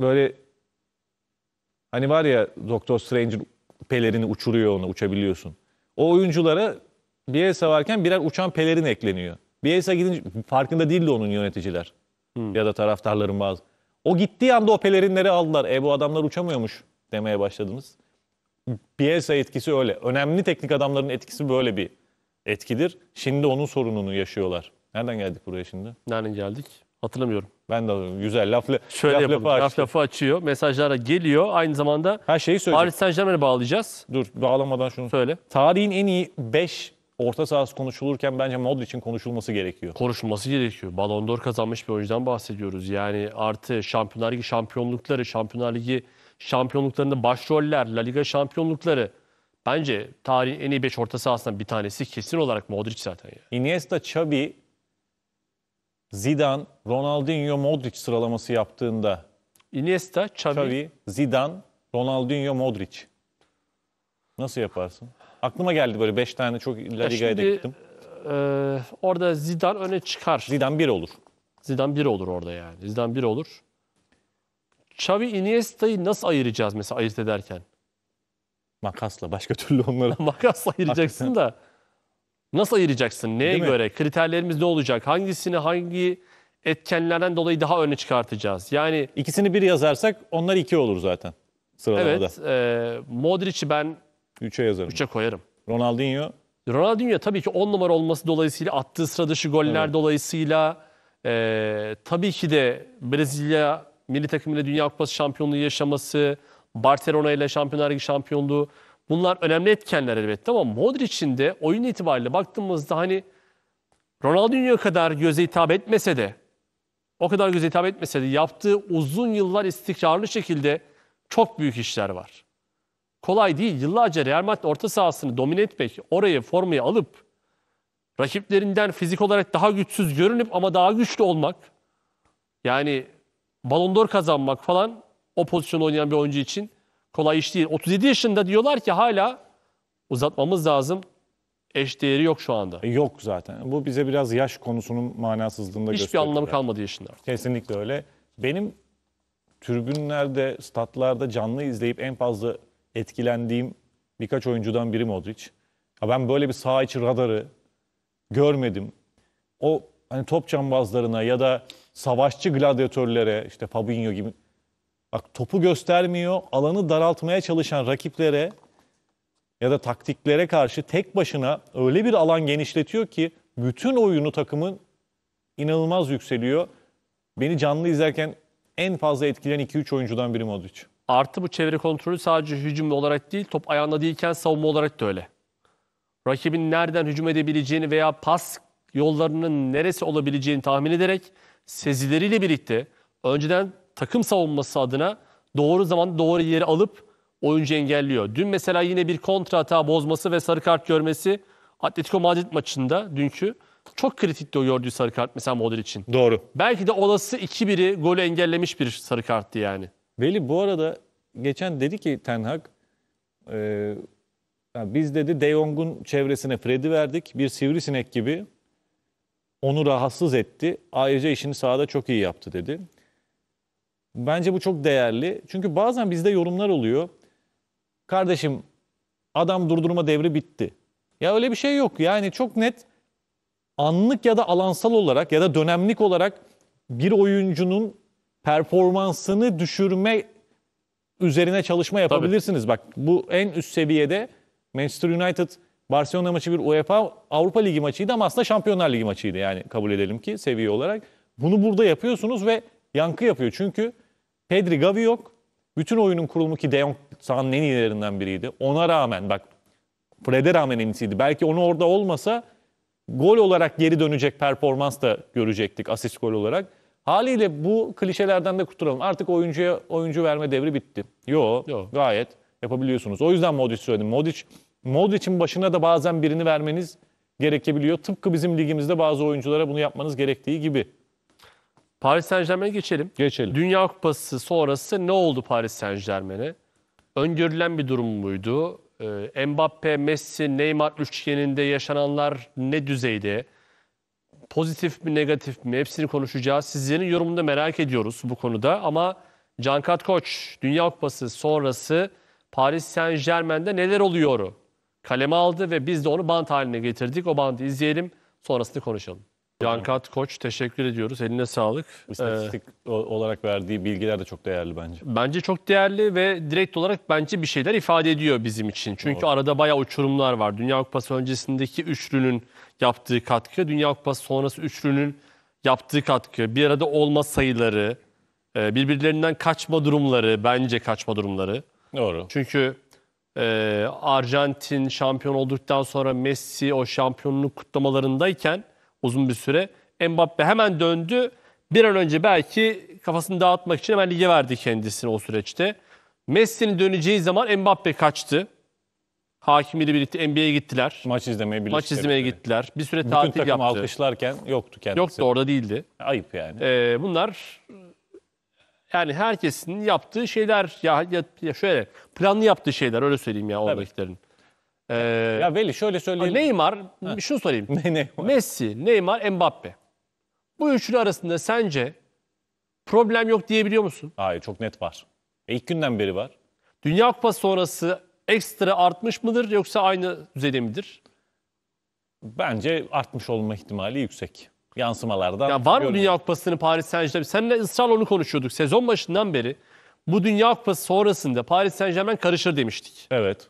Böyle hani var ya Doktor Strange pelerini uçuruyor onu uçabiliyorsun. O oyunculara Bielsa varken birer uçan pelerin ekleniyor. Bielsa gidince farkında değildi onun yöneticiler. Hmm. Ya da taraftarların bazı. O gittiği anda o pelerinleri aldılar. E bu adamlar uçamıyormuş demeye başladınız. Bielsa etkisi öyle. Önemli teknik adamların etkisi böyle bir etkidir. Şimdi onun sorununu yaşıyorlar. Nereden geldik buraya şimdi? Nereden geldik? Hatırlamıyorum. Ben de Güzel. Laf, Şöyle laf, Lafı laf lafı açıyor. Mesajlara geliyor. Aynı zamanda Her şeyi söyleyeceğim. Paris Saint Germain'e bağlayacağız. Dur bağlamadan şunu. Söyle. Tarihin en iyi 5 orta sahası konuşulurken bence Modric'in konuşulması gerekiyor. Konuşulması gerekiyor. Ballon d'Or kazanmış bir oyuncudan bahsediyoruz. Yani artı Şampiyonlar Ligi şampiyonlukları, Şampiyonlar Ligi şampiyonluklarında başroller, La Liga şampiyonlukları. Bence tarihin en iyi 5 orta sahasından bir tanesi kesin olarak Modric zaten. Yani. Iniesta, Xavi, Zidane, Ronaldinho, Modric sıralaması yaptığında Iniesta, Xavi, Xavi Zidane, Ronaldinho, Modric. Nasıl yaparsın? Aklıma geldi böyle 5 tane çok La Liga'ya da gittim. E, orada Zidane öne çıkar. Zidane 1 olur. Zidane 1 olur orada yani. Zidane 1 olur. Xavi Iniesta'yı nasıl ayıracağız mesela ayırt ederken? Makasla başka türlü onları. Makasla ayıracaksın da. Nasıl ayıracaksın? Neye Değil mi? göre? Kriterlerimiz ne olacak? Hangisini hangi etkenlerden dolayı daha öne çıkartacağız? Yani ikisini bir yazarsak onlar iki olur zaten sıralamada. evet e, Modric'i ben Üçe yazarım. 3'e koyarım. Ronaldinho Ronaldinho tabii ki 10 numara olması dolayısıyla attığı sıra dışı goller Evet. dolayısıyla e, tabii ki de Brezilya milli takımıyla Dünya Kupası şampiyonluğu yaşaması, Barcelona ile Şampiyonlar şampiyonluğu Bunlar önemli etkenler elbette ama Modric'in de oyun itibariyle baktığımızda hani Ronaldinho kadar göze hitap etmese de o kadar göze hitap etmese de yaptığı uzun yıllar istikrarlı şekilde çok büyük işler var. Kolay değil. Yıllarca Real Madrid orta sahasını domine etmek, orayı formaya alıp rakiplerinden fizik olarak daha güçsüz görünüp ama daha güçlü olmak yani Ballon d'Or kazanmak falan o pozisyonu oynayan bir oyuncu için Kolay iş değil. 37 yaşında diyorlar ki hala uzatmamız lazım. Eş değeri yok şu anda. Yok zaten. Bu bize biraz yaş konusunun manasızlığını da Hiçbir gösteriyor. anlamı kalmadı yaşında. Kesinlikle öyle. Benim tribünlerde, statlarda canlı izleyip en fazla etkilendiğim birkaç oyuncudan biri Modric. Ya ben böyle bir saha içi radarı görmedim. O hani top cambazlarına ya da savaşçı gladyatörlere işte Fabinho gibi Bak topu göstermiyor, alanı daraltmaya çalışan rakiplere ya da taktiklere karşı tek başına öyle bir alan genişletiyor ki bütün oyunu takımın inanılmaz yükseliyor. Beni canlı izlerken en fazla etkileyen 2-3 oyuncudan biri Modric. Artı bu çevre kontrolü sadece hücum olarak değil, top ayağında değilken savunma olarak da öyle. Rakibin nereden hücum edebileceğini veya pas yollarının neresi olabileceğini tahmin ederek sezileriyle birlikte önceden takım savunması adına doğru zaman doğru yeri alıp oyuncu engelliyor. Dün mesela yine bir kontra hata bozması ve sarı kart görmesi Atletico Madrid maçında dünkü çok kritikti o gördüğü sarı kart mesela model için. Doğru. Belki de olası 2-1'i golü engellemiş bir sarı karttı yani. Veli bu arada geçen dedi ki Ten Hag e, yani biz dedi De Jong'un çevresine Fred'i verdik. Bir sivrisinek gibi onu rahatsız etti. Ayrıca işini sahada çok iyi yaptı dedi. Bence bu çok değerli. Çünkü bazen bizde yorumlar oluyor. Kardeşim adam durdurma devri bitti. Ya öyle bir şey yok. Yani çok net anlık ya da alansal olarak ya da dönemlik olarak bir oyuncunun performansını düşürme üzerine çalışma yapabilirsiniz. Tabii. Bak bu en üst seviyede Manchester United Barcelona maçı bir UEFA Avrupa Ligi maçıydı ama aslında Şampiyonlar Ligi maçıydı yani kabul edelim ki seviye olarak. Bunu burada yapıyorsunuz ve yankı yapıyor. Çünkü Pedri Gavi yok. Bütün oyunun kurulumu ki De Jong sahanın en iyilerinden biriydi. Ona rağmen bak Fred'e rağmen en iyisiydi. Belki onu orada olmasa gol olarak geri dönecek performans da görecektik asist gol olarak. Haliyle bu klişelerden de kurtulalım. Artık oyuncuya oyuncu verme devri bitti. Yo, Yo. gayet yapabiliyorsunuz. O yüzden Modric söyledim. Modric Modric'in başına da bazen birini vermeniz gerekebiliyor. Tıpkı bizim ligimizde bazı oyunculara bunu yapmanız gerektiği gibi. Paris Saint Germain'e geçelim. Geçelim. Dünya Kupası sonrası ne oldu Paris Saint Germain'e? Öngörülen bir durum muydu? Ee, Mbappe, Messi, Neymar üçgeninde yaşananlar ne düzeyde? Pozitif mi, negatif mi? Hepsini konuşacağız. Sizlerin yorumunu da merak ediyoruz bu konuda. Ama Cankat Koç, Dünya Kupası sonrası Paris Saint Germain'de neler oluyor? Kaleme aldı ve biz de onu bant haline getirdik. O bandı izleyelim, Sonrasında konuşalım. Yankat Koç teşekkür ediyoruz. Eline sağlık. İstatistik ee, olarak verdiği bilgiler de çok değerli bence. Ee, bence çok değerli ve direkt olarak bence bir şeyler ifade ediyor bizim için. Çünkü Doğru. arada bayağı uçurumlar var. Dünya Kupası öncesindeki üçlünün yaptığı katkı, Dünya Kupası sonrası üçlünün yaptığı katkı, bir arada olma sayıları, e, birbirlerinden kaçma durumları, bence kaçma durumları. Doğru. Çünkü e, Arjantin şampiyon olduktan sonra Messi o şampiyonluk kutlamalarındayken uzun bir süre. Mbappe hemen döndü. Bir an önce belki kafasını dağıtmak için hemen lige verdi kendisini o süreçte. Messi'nin döneceği zaman Mbappe kaçtı. Hakim ile birlikte NBA'ye gittiler. Maç izlemeye birlikte. Maç izlemeye gittiler. Bir süre tatil yaptı. Bütün takım alkışlarken yoktu kendisi. Yoktu orada değildi. Ayıp yani. Ee, bunlar yani herkesin yaptığı şeyler ya, ya şöyle planlı yaptığı şeyler öyle söyleyeyim ya oradakilerin. Ee, ya Veli şöyle söyleyeyim. Neymar, ha. şunu sorayım. ne, Neymar? Messi, Neymar, Mbappe. Bu üçlü arasında sence problem yok diyebiliyor musun? Hayır çok net var. E, ilk günden beri var. Dünya Kupası sonrası ekstra artmış mıdır yoksa aynı düzeyde midir? Bence artmış olma ihtimali yüksek. Yansımalardan. Ya var mı Dünya Kupası'nın Paris Saint-Germain? Seninle ısrarla onu konuşuyorduk. Sezon başından beri bu Dünya Kupası sonrasında Paris Saint-Germain karışır demiştik. Evet.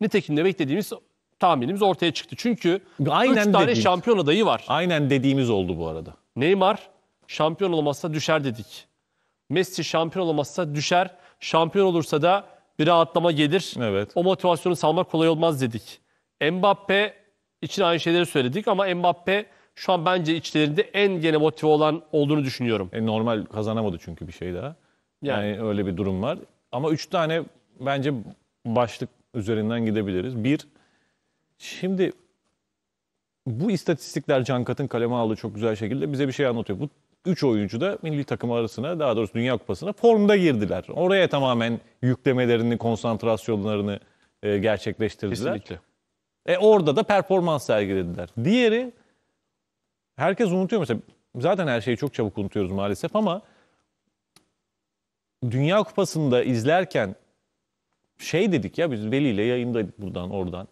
Nitekim de beklediğimiz tahminimiz ortaya çıktı. Çünkü Aynen 3 tane dediğimiz. şampiyon adayı var. Aynen dediğimiz oldu bu arada. Neymar şampiyon olamazsa düşer dedik. Messi şampiyon olamazsa düşer. Şampiyon olursa da bir rahatlama gelir. Evet. O motivasyonu salmak kolay olmaz dedik. Mbappe için aynı şeyleri söyledik ama Mbappe şu an bence içlerinde en gene motive olan olduğunu düşünüyorum. E, normal kazanamadı çünkü bir şey daha. Yani, yani öyle bir durum var. Ama üç tane bence başlık üzerinden gidebiliriz. Bir, şimdi bu istatistikler Cankat'ın kaleme aldığı çok güzel şekilde bize bir şey anlatıyor. Bu üç oyuncu da milli takım arasına daha doğrusu Dünya Kupası'na formda girdiler. Oraya tamamen yüklemelerini, konsantrasyonlarını e, gerçekleştirdiler. Kesinlikle. E, orada da performans sergilediler. Diğeri herkes unutuyor mesela zaten her şeyi çok çabuk unutuyoruz maalesef ama Dünya Kupası'nda izlerken şey dedik ya biz Veli ile yayında buradan oradan.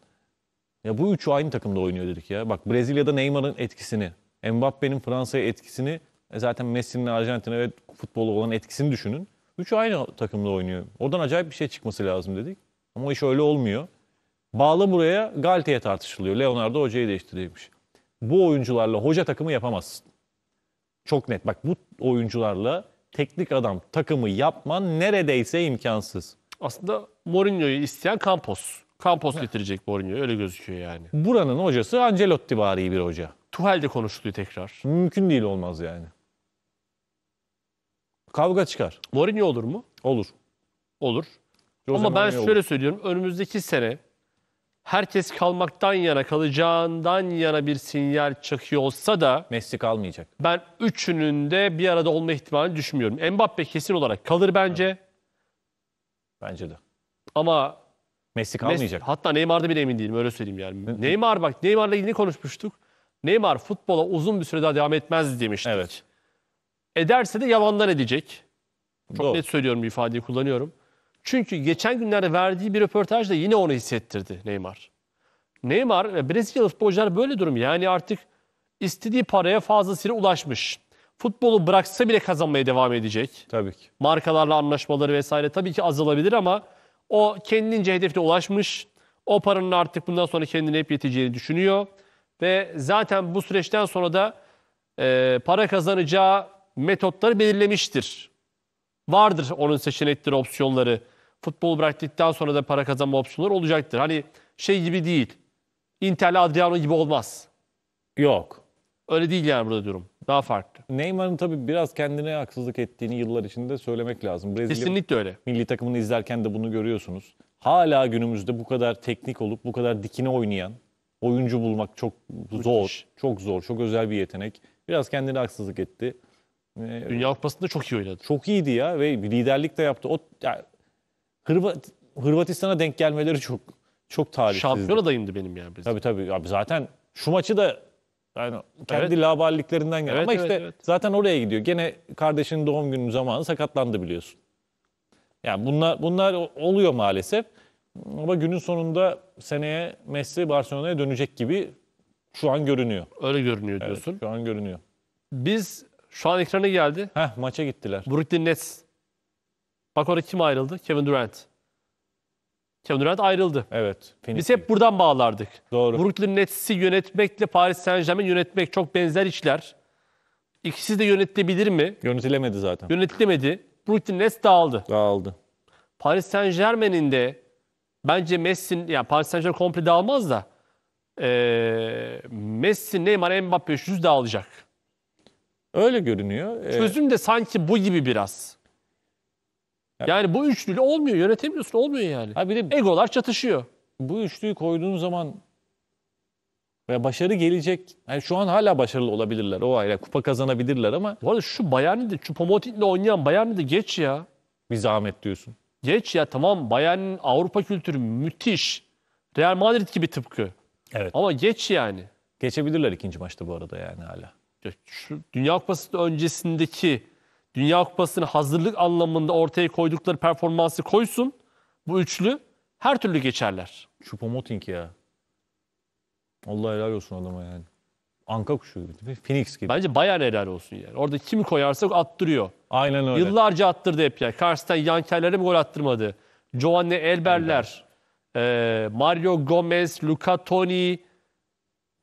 Ya bu üçü aynı takımda oynuyor dedik ya. Bak Brezilya'da Neymar'ın etkisini, Mbappe'nin Fransa'ya etkisini, e zaten Messi'nin Arjantin'e ve futbolu olan etkisini düşünün. Üçü aynı takımda oynuyor. Oradan acayip bir şey çıkması lazım dedik. Ama iş öyle olmuyor. Bağlı buraya Galte'ye tartışılıyor. Leonardo hocayı değiştirecekmiş. Bu oyuncularla hoca takımı yapamazsın. Çok net. Bak bu oyuncularla teknik adam takımı yapman neredeyse imkansız aslında Mourinho'yu isteyen Campos. Campos getirecek Mourinho, öyle gözüküyor yani. Buranın hocası Ancelotti bari bir hoca. Tuhal de konuşuluyor tekrar. Mümkün değil olmaz yani. Kavga çıkar. Mourinho olur mu? Olur. Olur. Jose Ama ben şöyle olur. söylüyorum. Önümüzdeki sene herkes kalmaktan yana, kalacağından yana bir sinyal çakıyor olsa da Messi kalmayacak. ben üçünün de bir arada olma ihtimalini düşünmüyorum. Mbappe kesin olarak kalır bence. Bence de. Ama Messi kalmayacak. Mes- hatta Neymar'da bile emin değilim öyle söyleyeyim yani. Neymar bak Neymar'la ilgili konuşmuştuk. Neymar futbola uzun bir süre daha devam etmez demiştik. Evet. Ederse de yalanlar edecek. Çok Doğru. net söylüyorum ifadeyi kullanıyorum. Çünkü geçen günlerde verdiği bir röportajda yine onu hissettirdi Neymar. Neymar ve Brezilyalı futbolcular böyle durum. Yani artık istediği paraya fazlasıyla ulaşmış futbolu bıraksa bile kazanmaya devam edecek. Tabii ki. Markalarla anlaşmaları vesaire tabii ki azalabilir ama o kendince hedefine ulaşmış. O paranın artık bundan sonra kendine hep yeteceğini düşünüyor. Ve zaten bu süreçten sonra da e, para kazanacağı metotları belirlemiştir. Vardır onun seçenekleri, opsiyonları. Futbol bıraktıktan sonra da para kazanma opsiyonları olacaktır. Hani şey gibi değil. Inter'le Adriano gibi olmaz. Yok. Öyle değil yani burada durum. Daha farklı. Neymar'ın tabii biraz kendine haksızlık ettiğini yıllar içinde söylemek lazım. Brezilya Kesinlikle öyle. milli takımını izlerken de bunu görüyorsunuz. Hala günümüzde bu kadar teknik olup bu kadar dikine oynayan oyuncu bulmak çok zor. Müthiş. Çok zor. Çok özel bir yetenek. Biraz kendine haksızlık etti. Ee, Dünya Kupası'nda çok iyi oynadı. Çok iyiydi ya ve liderlik de yaptı. O yani, Hırvat Hırvatistan'a denk gelmeleri çok çok talihsizdi. Şampiyon adayımdı benim yani. Brezilya. Tabii tabii. Abi zaten şu maçı da yani kendi evet. laballiklerinden gelen. Evet, Ama evet, işte evet. zaten oraya gidiyor. Gene kardeşinin doğum günü zamanı sakatlandı biliyorsun. Yani bunlar bunlar oluyor maalesef. Ama günün sonunda seneye Messi Barcelona'ya dönecek gibi şu an görünüyor. Öyle görünüyor diyorsun. Evet, şu an görünüyor. Biz şu an ekrana geldi. Heh maça gittiler. Brooklyn Nets. Bak orada kim ayrıldı? Kevin Durant. Kevin Durant ayrıldı. Evet. Phoenix. Biz hep buradan bağlardık. Doğru. Brooklyn Nets'i yönetmekle Paris Saint Germain yönetmek çok benzer işler. İkisi de yönetilebilir mi? Yönetilemedi zaten. Yönetilemedi. Brooklyn Nets dağıldı. Dağıldı. Paris Saint Germain'in de bence Messi'nin, yani Paris Saint Germain komple dağılmaz da ee, Messi, Neymar, Mbappe 300 dağılacak. Öyle görünüyor. Çözüm de sanki bu gibi biraz. Yani bu üçlüyle olmuyor. Yönetemiyorsun. Olmuyor yani. Ha bir de egolar çatışıyor. bu üçlüyü koyduğun zaman veya başarı gelecek. Yani şu an hala başarılı olabilirler. O ayrı. Kupa kazanabilirler ama bu arada şu Bayern'i de, şu Pomotik'le oynayan Bayern'i de geç ya. Bir zahmet diyorsun. Geç ya tamam Bayern'in Avrupa kültürü müthiş. Real Madrid gibi tıpkı. Evet. Ama geç yani. Geçebilirler ikinci maçta bu arada yani hala. Şu Dünya Kupası öncesindeki Dünya Kupası'nı hazırlık anlamında ortaya koydukları performansı koysun. Bu üçlü her türlü geçerler. Chupomoting ya. Allah helal olsun adama yani. Anka kuşu gibi. Phoenix gibi. Bence Bayern helal olsun yani. Orada kimi koyarsak attırıyor. Aynen öyle. Yıllarca attırdı hep ya. Kars'tan Yanker'lere mi gol attırmadı? Giovanni Elberler, e, Mario Gomez, Luca Toni,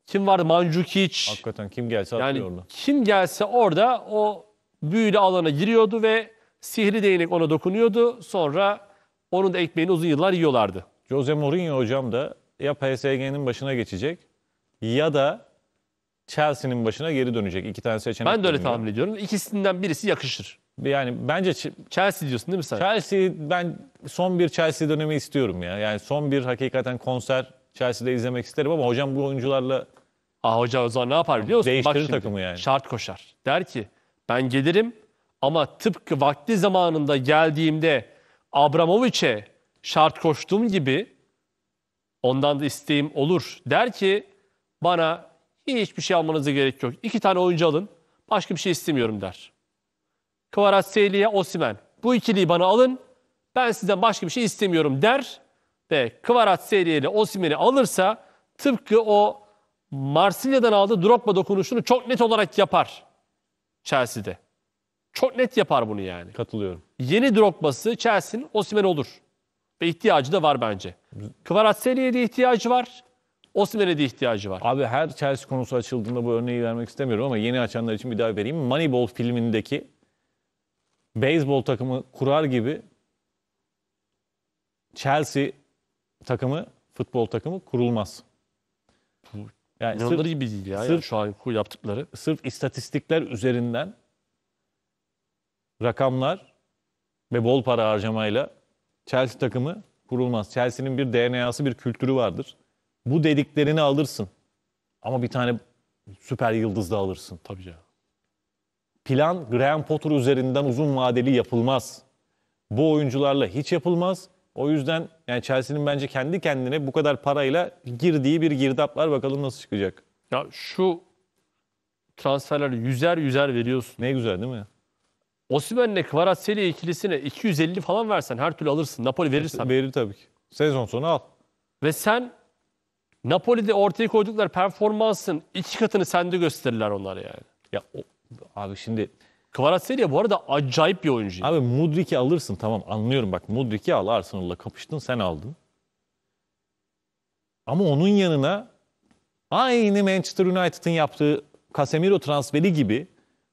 kim vardı? Mancukic. Hakikaten kim gelse yani, orada. Kim gelse orada o büyülü alana giriyordu ve sihri değnek ona dokunuyordu. Sonra onun da ekmeğini uzun yıllar yiyorlardı. Jose Mourinho hocam da ya PSG'nin başına geçecek ya da Chelsea'nin başına geri dönecek. İki tane seçenek. Ben de öyle tahmin ediyorum. İkisinden birisi yakışır. Yani bence Chelsea diyorsun değil mi sen? Chelsea ben son bir Chelsea dönemi istiyorum ya. Yani son bir hakikaten konser Chelsea'de izlemek isterim ama hocam bu oyuncularla Aa hoca o zaman ne yapar biliyor musun? Değiştirir takımı yani. Şart koşar. Der ki ben gelirim ama tıpkı vakti zamanında geldiğimde Abramoviç'e şart koştuğum gibi ondan da isteğim olur. Der ki bana hiçbir şey almanıza gerek yok. İki tane oyuncu alın. Başka bir şey istemiyorum der. Kvaratseli'ye Osimen. Bu ikiliyi bana alın. Ben sizden başka bir şey istemiyorum der. Ve Kvaratseli ile Osimen'i alırsa tıpkı o Marsilya'dan aldığı Drogba dokunuşunu çok net olarak yapar. Chelsea'de. Çok net yapar bunu yani. Katılıyorum. Yeni Drogba'sı Chelsea'nin Osimhen olur. Ve ihtiyacı da var bence. Kvaratseli'ye de ihtiyacı var. Osimhen'e de ihtiyacı var. Abi her Chelsea konusu açıldığında bu örneği vermek istemiyorum ama yeni açanlar için bir daha vereyim. Moneyball filmindeki beyzbol takımı kurar gibi Chelsea takımı, futbol takımı kurulmaz. Yani İnanılır sırf, gibi değil ya, sırf, ya şu an yaptıkları. Sırf istatistikler üzerinden rakamlar ve bol para harcamayla Chelsea takımı kurulmaz. Chelsea'nin bir DNA'sı, bir kültürü vardır. Bu dediklerini alırsın. Ama bir tane süper yıldız da alırsın. Tabii ya. Plan Graham Potter üzerinden uzun vadeli yapılmaz. Bu oyuncularla hiç yapılmaz. O yüzden yani Chelsea'nin bence kendi kendine bu kadar parayla girdiği bir girdap var. Bakalım nasıl çıkacak. Ya şu transferler yüzer yüzer veriyorsun. Ne güzel değil mi? Osimhen'le Kvaratseli ikilisine 250 falan versen her türlü alırsın. Napoli verirsen. Verir tabii ki. Sezon sonu al. Ve sen Napoli'de ortaya koydukları performansın iki katını sende gösterirler onlar yani. Ya o, abi şimdi Kvaratskhelia bu arada acayip bir oyuncu. Abi Mudrik'i alırsın tamam anlıyorum bak Mudrik'i al Arsenal'la kapıştın sen aldın. Ama onun yanına aynı Manchester United'ın yaptığı Casemiro transferi gibi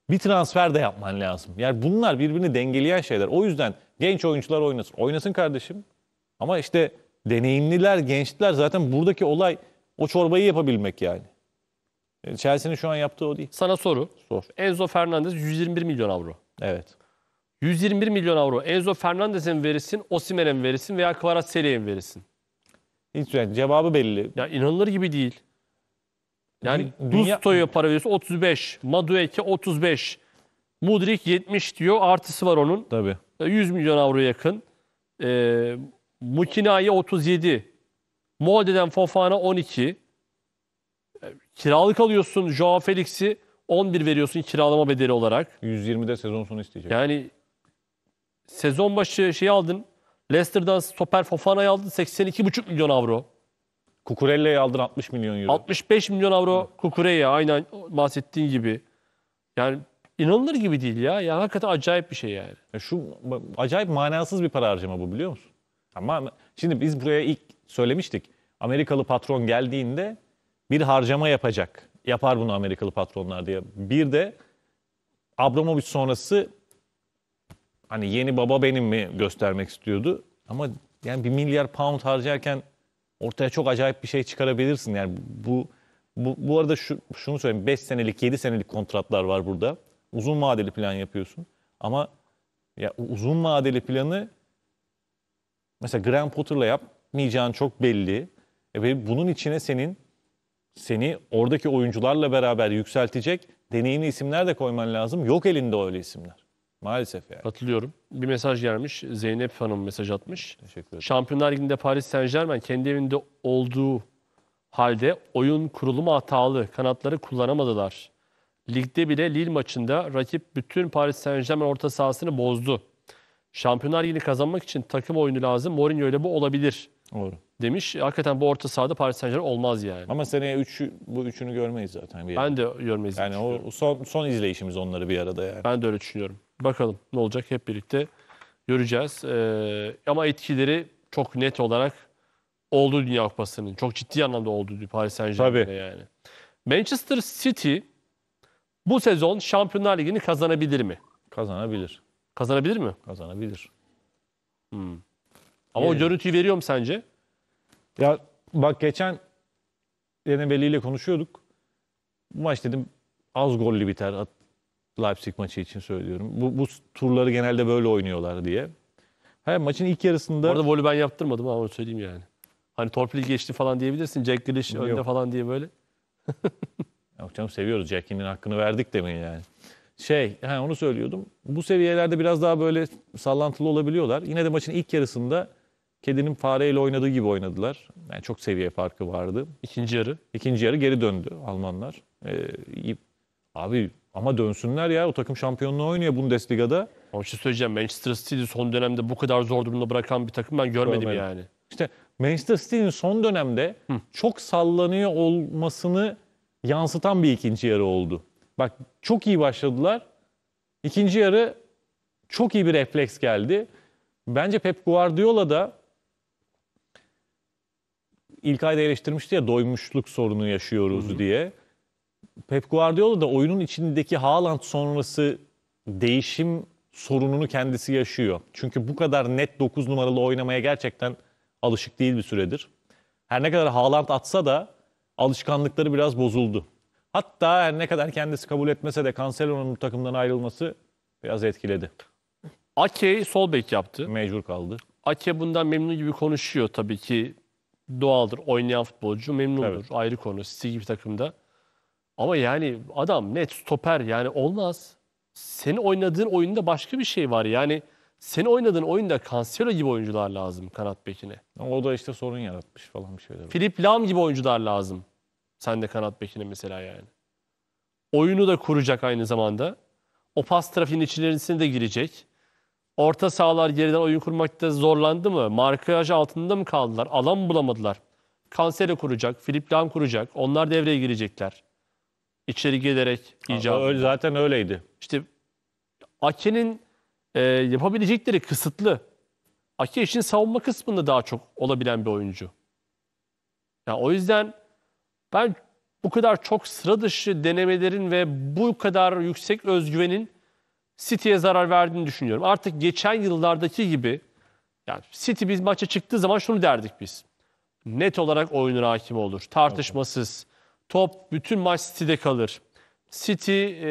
bir transfer de yapman lazım. Yani bunlar birbirini dengeleyen şeyler. O yüzden genç oyuncular oynasın. Oynasın kardeşim. Ama işte deneyimliler, gençler zaten buradaki olay o çorbayı yapabilmek yani. E, Chelsea'nin şu an yaptığı o değil. Sana soru. Sor. Enzo Fernandez 121 milyon avro. Evet. 121 milyon avro. Enzo Fernandez'e verisin, Osimhen'in verisin veya Kvaratseli'ye mi verirsin? Hiç yani cevabı belli. Ya inanılır gibi değil. Yani Dü dünya... Dustoy'a para veriyorsa 35, Madueke 35, Mudrik 70 diyor. Artısı var onun. Tabii. 100 e, milyon avroya yakın. Ee, Mukina'ya 37, Molde'den Fofana 12, kiralık alıyorsun Joao Felix'i 11 veriyorsun kiralama bedeli olarak. 120'de sezon sonu isteyecek. Yani sezon başı şey aldın. Leicester'dan stoper Fofana'yı aldın 82,5 milyon avro. Kukurella'yı aldın 60 milyon euro. 65 milyon avro Kukurella aynen bahsettiğin gibi. Yani inanılır gibi değil ya. Yani hakikaten acayip bir şey yani. Ya şu acayip manasız bir para harcama bu biliyor musun? Ama şimdi biz buraya ilk söylemiştik. Amerikalı patron geldiğinde bir harcama yapacak. Yapar bunu Amerikalı patronlar diye. Bir de Abramovich sonrası hani yeni baba benim mi göstermek istiyordu. Ama yani bir milyar pound harcarken ortaya çok acayip bir şey çıkarabilirsin. Yani bu bu, bu arada şu, şunu söyleyeyim. 5 senelik, 7 senelik kontratlar var burada. Uzun vadeli plan yapıyorsun. Ama ya uzun vadeli planı mesela Grand Potter'la yapmayacağın çok belli. E ve bunun içine senin seni oradaki oyuncularla beraber yükseltecek deneyimli isimler de koyman lazım. Yok elinde öyle isimler. Maalesef yani. Katılıyorum. Bir mesaj gelmiş. Zeynep Hanım mesaj atmış. Teşekkür ederim. Şampiyonlar Ligi'nde Paris Saint Germain kendi evinde olduğu halde oyun kurulumu hatalı. Kanatları kullanamadılar. Ligde bile Lille maçında rakip bütün Paris Saint Germain orta sahasını bozdu. Şampiyonlar Ligi'ni kazanmak için takım oyunu lazım. Mourinho ile bu olabilir. Doğru demiş. Hakikaten bu orta sahada Paris Saint Germain olmaz yani. Ama seneye üç, bu üçünü görmeyiz zaten. Bir ben de görmeyiz. Yani o son, son izleyişimiz onları bir arada yani. Ben de öyle düşünüyorum. Bakalım ne olacak hep birlikte göreceğiz. Ee, ama etkileri çok net olarak oldu Dünya Kupası'nın. Çok ciddi anlamda oldu Paris Saint Germain'de yani. Manchester City bu sezon Şampiyonlar Ligi'ni kazanabilir mi? Kazanabilir. Kazanabilir mi? Kazanabilir. Hmm. Ama o ee, görüntüyü veriyor mu sence? Ya bak geçen Dene Veli ile konuşuyorduk. Bu maç dedim az gollü biter Leipzig maçı için söylüyorum. Bu, bu turları genelde böyle oynuyorlar diye. Hayır maçın ilk yarısında... Orada volü ben yaptırmadım ama onu söyleyeyim yani. Hani torpil geçti falan diyebilirsin. Jack Grealish önde falan diye böyle. Yok canım seviyoruz. Jack'inin hakkını verdik demeyin yani. Şey, yani onu söylüyordum. Bu seviyelerde biraz daha böyle sallantılı olabiliyorlar. Yine de maçın ilk yarısında Kedinin fareyle oynadığı gibi oynadılar. Yani çok seviye farkı vardı. İkinci yarı. İkinci yarı geri döndü Almanlar. Ee, Abi ama dönsünler ya. O takım şampiyonluğu oynuyor Bundesliga'da. Ama bir şey söyleyeceğim. Manchester City'yi son dönemde bu kadar zor durumda bırakan bir takım ben görmedim, görmedim. yani. İşte Manchester City'nin son dönemde Hı. çok sallanıyor olmasını yansıtan bir ikinci yarı oldu. Bak çok iyi başladılar. İkinci yarı çok iyi bir refleks geldi. Bence Pep Guardiola da ilk ayda eleştirmişti ya doymuşluk sorunu yaşıyoruz Hı-hı. diye. Pep Guardiola da oyunun içindeki Haaland sonrası değişim sorununu kendisi yaşıyor. Çünkü bu kadar net 9 numaralı oynamaya gerçekten alışık değil bir süredir. Her ne kadar Haaland atsa da alışkanlıkları biraz bozuldu. Hatta her ne kadar kendisi kabul etmese de Cancelo'nun takımdan ayrılması biraz etkiledi. Ake sol bek yaptı. Mecbur kaldı. Ake bundan memnun gibi konuşuyor tabii ki doğaldır. Oynayan futbolcu memnundur. Evet. Ayrı konu. City gibi takımda. Ama yani adam net stoper yani olmaz. seni oynadığın oyunda başka bir şey var. Yani seni oynadığın oyunda Cancelo gibi oyuncular lazım kanat bekine. o da işte sorun yaratmış falan bir şeyler. Filip Lam gibi oyuncular lazım. Sen de kanat bekine mesela yani. Oyunu da kuracak aynı zamanda. O pas trafiğinin içerisine de girecek. Orta sahalar geriden oyun kurmakta zorlandı mı? Markaj altında mı kaldılar? Alan mı bulamadılar? Kanseri kuracak, Filip Lam kuracak. Onlar devreye girecekler. İçeri giderek icabı. Zaten öyleydi. İşte Ake'nin e, yapabilecekleri kısıtlı. Ake için savunma kısmında daha çok olabilen bir oyuncu. Ya o yüzden ben bu kadar çok sıra dışı denemelerin ve bu kadar yüksek özgüvenin City'ye zarar verdiğini düşünüyorum. Artık geçen yıllardaki gibi yani City biz maça çıktığı zaman şunu derdik biz. Net olarak oyunun hakimi olur. Tartışmasız. Top bütün maç City'de kalır. City e,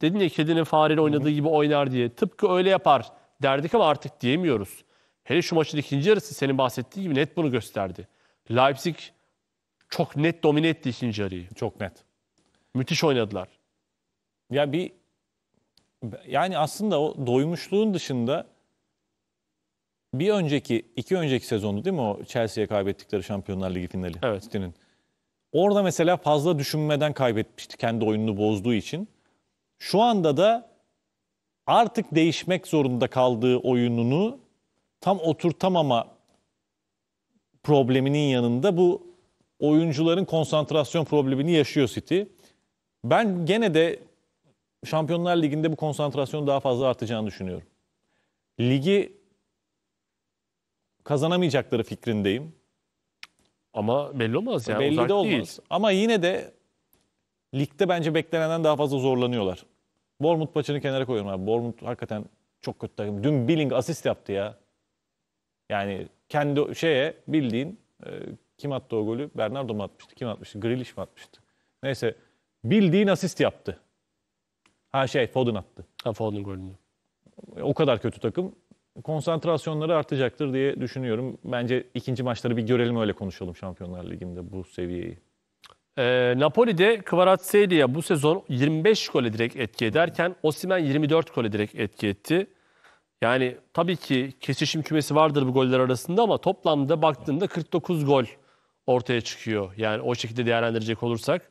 dedin ya kedinin fareyle oynadığı gibi oynar diye. Tıpkı öyle yapar derdik ama artık diyemiyoruz. Hele şu maçın ikinci yarısı senin bahsettiğin gibi net bunu gösterdi. Leipzig çok net domine etti ikinci yarıyı. Çok net. Müthiş oynadılar. Ya bir yani aslında o doymuşluğun dışında bir önceki, iki önceki sezonu değil mi o Chelsea'ye kaybettikleri Şampiyonlar Ligi finali? Evet. City'nin. Orada mesela fazla düşünmeden kaybetmişti kendi oyununu bozduğu için. Şu anda da artık değişmek zorunda kaldığı oyununu tam oturtamama probleminin yanında bu oyuncuların konsantrasyon problemini yaşıyor City. Ben gene de Şampiyonlar Ligi'nde bu konsantrasyon daha fazla artacağını düşünüyorum. Ligi kazanamayacakları fikrindeyim. Ama belli olmaz ya. Belli uzak de olmaz. Değil. Ama yine de ligde bence beklenenden daha fazla zorlanıyorlar. Bournemouth maçını kenara koyuyorum abi. Bournemouth hakikaten çok kötü takım. Dün Billing asist yaptı ya. Yani kendi şeye bildiğin e, kim attı o golü? Bernardo mu atmıştı? Kim atmıştı? Grealish mi atmıştı? Neyse bildiğin asist yaptı. Ha şey Foden attı. Ha Foden golünü. O kadar kötü takım. Konsantrasyonları artacaktır diye düşünüyorum. Bence ikinci maçları bir görelim öyle konuşalım Şampiyonlar Ligi'nde bu seviyeyi. E, Napoli'de Kvaratskhelia bu sezon 25 gole direkt etki ederken Osimen 24 gole direkt etki etti. Yani tabii ki kesişim kümesi vardır bu goller arasında ama toplamda baktığında 49 gol ortaya çıkıyor. Yani o şekilde değerlendirecek olursak.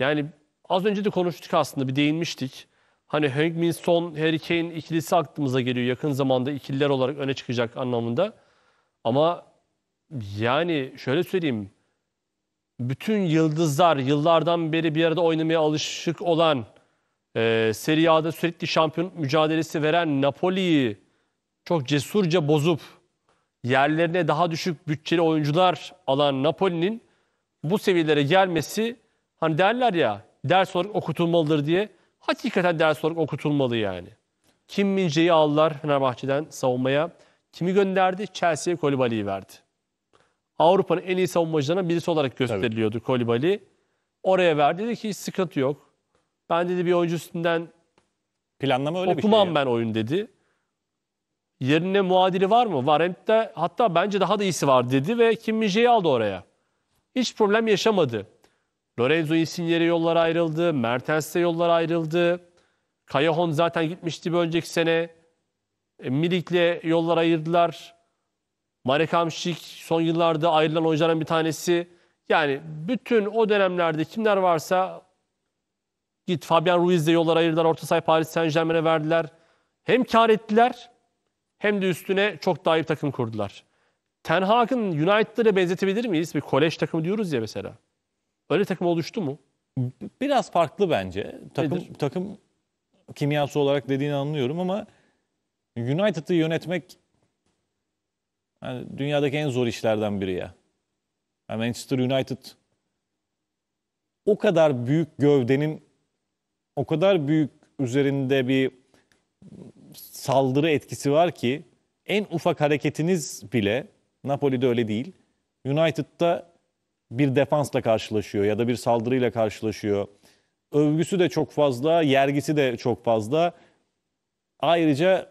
Yani az önce de konuştuk aslında bir değinmiştik. Hani Heung-Min Harry Kane ikilisi aklımıza geliyor. Yakın zamanda ikililer olarak öne çıkacak anlamında. Ama yani şöyle söyleyeyim. Bütün yıldızlar yıllardan beri bir arada oynamaya alışık olan e, Serie A'da sürekli şampiyon mücadelesi veren Napoli'yi çok cesurca bozup yerlerine daha düşük bütçeli oyuncular alan Napoli'nin bu seviyelere gelmesi hani derler ya ders olarak okutulmalıdır diye. Hakikaten ders olarak okutulmalı yani. Kim minciyi aldılar Fenerbahçe'den savunmaya. Kimi gönderdi? Chelsea'ye Kolibali'yi verdi. Avrupa'nın en iyi savunmacılarına birisi olarak gösteriliyordu Tabii. Kolibali. Oraya verdi dedi ki sıkıntı yok. Ben dedi bir oyuncu üstünden planlama öyle okumam bir şey. ben oyun dedi. Yerine muadili var mı? Var. Hem hatta bence daha da iyisi var dedi ve Kim minciyi aldı oraya. Hiç problem yaşamadı. Lorenzo Insigne'ye yollar ayrıldı. Mertens'e yollar ayrıldı. Kayahon zaten gitmişti bir önceki sene. E, Milik'le yollar ayırdılar. Marek Hamşik son yıllarda ayrılan oyuncuların bir tanesi. Yani bütün o dönemlerde kimler varsa git Fabian Ruiz'de yollar ayırdılar. Orta saha Paris Saint Germain'e verdiler. Hem kar ettiler hem de üstüne çok daha iyi bir takım kurdular. Ten Hag'ın United'lara benzetebilir miyiz? Bir kolej takımı diyoruz ya mesela. Böyle takım oluştu mu? Biraz farklı bence. Takım Nedir? takım kimyası olarak dediğini anlıyorum ama United'ı yönetmek yani dünyadaki en zor işlerden biri ya. Yani Manchester United o kadar büyük gövdenin o kadar büyük üzerinde bir saldırı etkisi var ki en ufak hareketiniz bile Napoli'de öyle değil. United'da bir defansla karşılaşıyor ya da bir saldırıyla karşılaşıyor. Övgüsü de çok fazla, yergisi de çok fazla. Ayrıca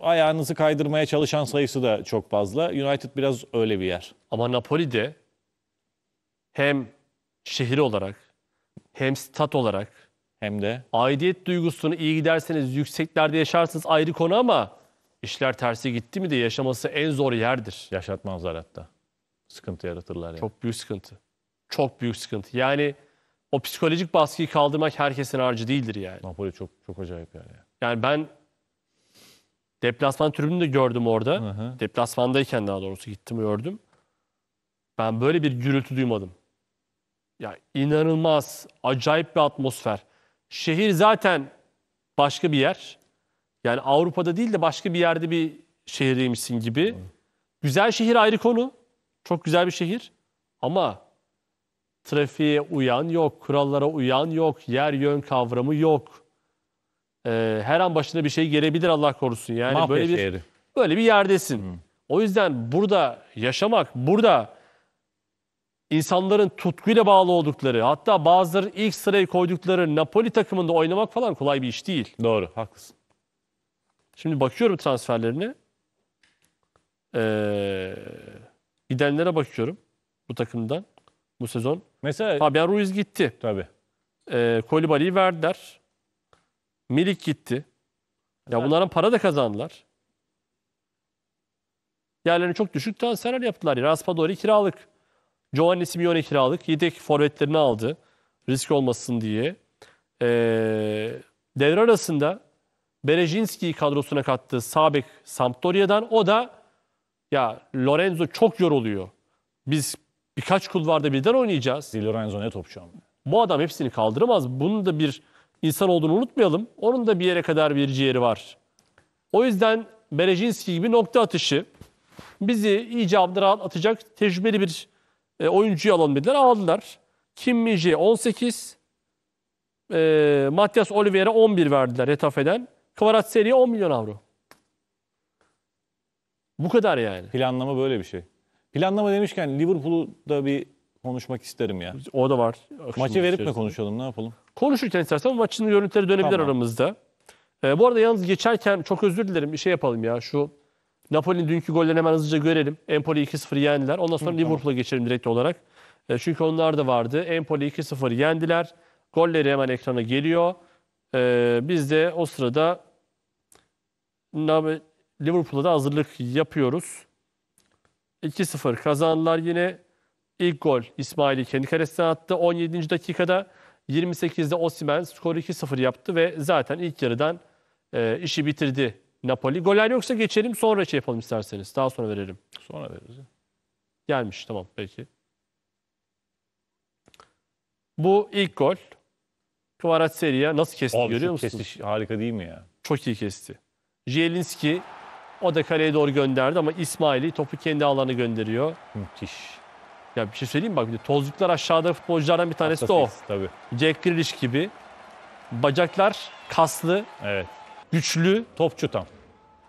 ayağınızı kaydırmaya çalışan sayısı da çok fazla. United biraz öyle bir yer. Ama Napoli de hem şehir olarak hem stat olarak hem de aidiyet duygusunu iyi giderseniz yükseklerde yaşarsınız ayrı konu ama işler tersi gitti mi de yaşaması en zor yerdir. Yaşatmazlar hatta. Sıkıntı yaratırlar yani. Çok büyük sıkıntı çok büyük sıkıntı. Yani o psikolojik baskıyı kaldırmak herkesin harcı değildir yani. Napoli çok çok acayip yani. Yani ben deplasman tribünü de gördüm orada. Hı hı. Deplasmandayken daha doğrusu gittim gördüm. Ben böyle bir gürültü duymadım. Ya inanılmaz, acayip bir atmosfer. Şehir zaten başka bir yer. Yani Avrupa'da değil de başka bir yerde bir şehirdeymişsin gibi. Hı. Güzel şehir ayrı konu. Çok güzel bir şehir. Ama Trafiğe uyan yok, kurallara uyan yok, yer yön kavramı yok. Ee, her an başına bir şey gelebilir Allah korusun. Yani Mahve böyle bir şehri. böyle bir yerdesin. Hı. O yüzden burada yaşamak, burada insanların tutkuyla bağlı oldukları, hatta bazıları ilk sırayı koydukları Napoli takımında oynamak falan kolay bir iş değil. Doğru, haklısın. Şimdi bakıyorum transferlerini, Ee, gidenlere bakıyorum bu takımdan bu sezon. Mesela Fabian Ruiz gitti. Tabii. E, ee, Kolibali'yi verdiler. Milik gitti. Ya bunların para da kazandılar. Yerlerini çok düşük transferler yaptılar. Raspadori kiralık. Giovanni Simeone kiralık. Yedek forvetlerini aldı. Risk olmasın diye. E, devre arasında Berejinski'yi kadrosuna kattı. Sabek Sampdoria'dan. O da ya Lorenzo çok yoruluyor. Biz Birkaç kulvarda birden oynayacağız. Di Lorenzo ne topçu ama. Bu adam hepsini kaldıramaz. Bunun da bir insan olduğunu unutmayalım. Onun da bir yere kadar bir ciğeri var. O yüzden Berejinski gibi nokta atışı bizi icabında rahat atacak tecrübeli bir e, oyuncuyu alalım dediler. Aldılar. Kim Minji 18, e, Matias Oliveira 11 verdiler Retafe'den. Kvarat Seri'ye 10 milyon avro. Bu kadar yani. Planlama böyle bir şey. Planlama demişken Liverpool'u da bir konuşmak isterim ya. O da var. Maçı verip mi konuşalım ne yapalım? Konuşurken istersen maçın görüntüleri dönebilir Tamam. aramızda. Ee, bu arada yalnız geçerken çok özür dilerim bir şey yapalım ya. Şu Napoli'nin dünkü gollerini hemen hızlıca görelim. Empoli 2-0 yendiler. Ondan sonra Liverpool'a geçelim direkt olarak. Ee, çünkü onlar da vardı. Empoli 2-0 yendiler. Golleri hemen ekrana geliyor. Ee, biz de o sırada Na- Liverpool'a da hazırlık yapıyoruz. 2-0 kazandılar yine. İlk gol İsmail'i kendi kalesinden attı 17. dakikada. 28'de Osimen skoru 2-0 yaptı ve zaten ilk yarıdan e, işi bitirdi Napoli. Goller yoksa geçelim sonra şey yapalım isterseniz. Daha sonra verelim. Sonra veririz. Gelmiş tamam peki. Bu ilk gol. Kvaratskhelia nasıl kesti Abi görüyor musunuz? kesiş harika değil mi ya? Çok iyi kesti. Zielinski o da kaleye doğru gönderdi ama İsmail'i topu kendi alanına gönderiyor. Müthiş. Ya bir şey söyleyeyim mi? Bak bir tozluklar aşağıda futbolculardan bir tanesi Hatta de o. tabii. Jack Grealish gibi. Bacaklar kaslı, Evet. güçlü, Topçu tam.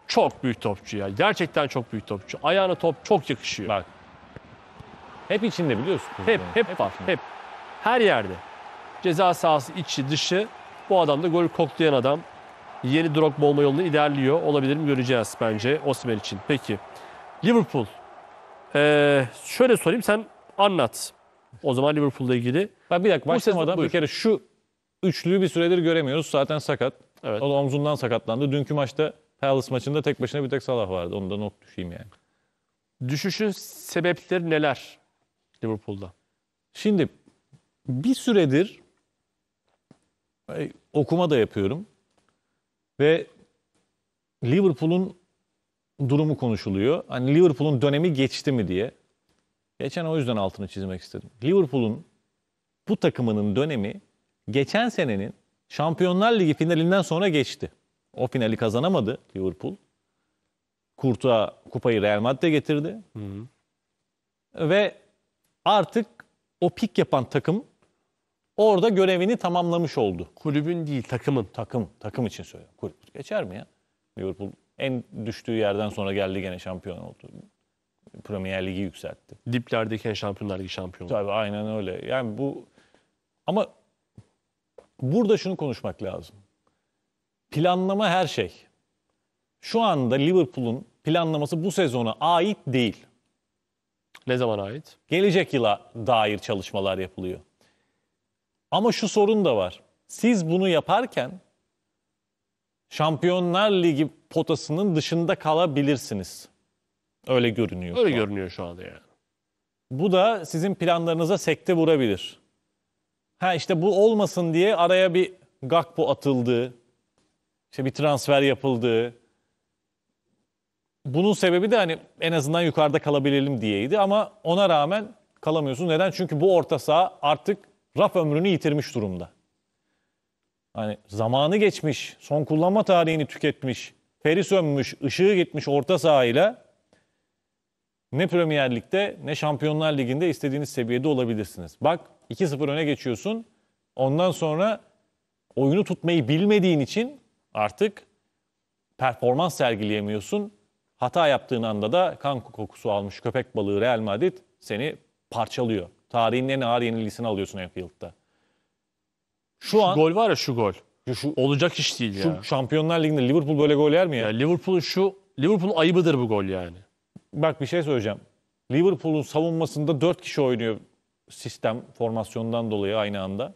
çok büyük topçu ya. Gerçekten çok büyük topçu. Ayağına top çok yakışıyor. Bak. Hep içinde biliyorsun. Hep pozisyonu. hep var. içinde. Hep. Her yerde. Ceza sahası içi dışı. Bu adam da gol koklayan adam yeni Drogba olma yolunu ilerliyor. Olabilir mi göreceğiz bence Osimhen için. Peki Liverpool. Ee, şöyle sorayım sen anlat. O zaman Liverpool'la ilgili. Ben bir dakika başlamadan bir kere şu üçlüyü bir süredir göremiyoruz. Zaten sakat. Evet. O da omzundan sakatlandı. Dünkü maçta Palace maçında tek başına bir tek Salah vardı. Onu da not düşeyim yani. Düşüşün sebepleri neler Liverpool'da? Şimdi bir süredir e, okuma da yapıyorum. Ve Liverpool'un durumu konuşuluyor. Hani Liverpool'un dönemi geçti mi diye. Geçen o yüzden altını çizmek istedim. Liverpool'un bu takımının dönemi geçen senenin Şampiyonlar Ligi finalinden sonra geçti. O finali kazanamadı Liverpool. Kurtuğa kupayı Real Madrid'e getirdi. Hı hı. Ve artık o pik yapan takım Orada görevini tamamlamış oldu. Kulübün değil takımın. Takım, takım için söylüyorum. Kulüp geçer mi ya? Liverpool en düştüğü yerden sonra geldi gene şampiyon oldu. Premier Ligi yükseltti. Diplerdeyken Şampiyonlar Ligi şampiyonu. Tabii aynen öyle. Yani bu ama burada şunu konuşmak lazım. Planlama her şey. Şu anda Liverpool'un planlaması bu sezona ait değil. Ne zaman ait? Gelecek yıla dair çalışmalar yapılıyor. Ama şu sorun da var. Siz bunu yaparken Şampiyonlar Ligi potasının dışında kalabilirsiniz. Öyle görünüyor. Öyle şu görünüyor şu anda yani. Bu da sizin planlarınıza sekte vurabilir. Ha işte bu olmasın diye araya bir Gakpo atıldı. İşte bir transfer yapıldı. Bunun sebebi de hani en azından yukarıda kalabilelim diyeydi ama ona rağmen kalamıyorsun. Neden? Çünkü bu orta saha artık raf ömrünü yitirmiş durumda. Hani zamanı geçmiş, son kullanma tarihini tüketmiş, peri sönmüş, ışığı gitmiş orta sahayla ne Premier Lig'de ne Şampiyonlar Ligi'nde istediğiniz seviyede olabilirsiniz. Bak 2-0 öne geçiyorsun. Ondan sonra oyunu tutmayı bilmediğin için artık performans sergileyemiyorsun. Hata yaptığın anda da kan kokusu almış köpek balığı Real Madrid seni parçalıyor. Tarihin en ağır yenilgisini alıyorsun Anfield'da. Şu an Gol var ya şu gol. şu, Olacak iş değil ya. şu Şampiyonlar Ligi'nde Liverpool böyle gol yer mi ya? Ya Liverpool'un şu Liverpool'un ayıbıdır bu gol yani. Bak bir şey söyleyeceğim. Liverpool'un savunmasında 4 kişi oynuyor sistem formasyondan dolayı aynı anda.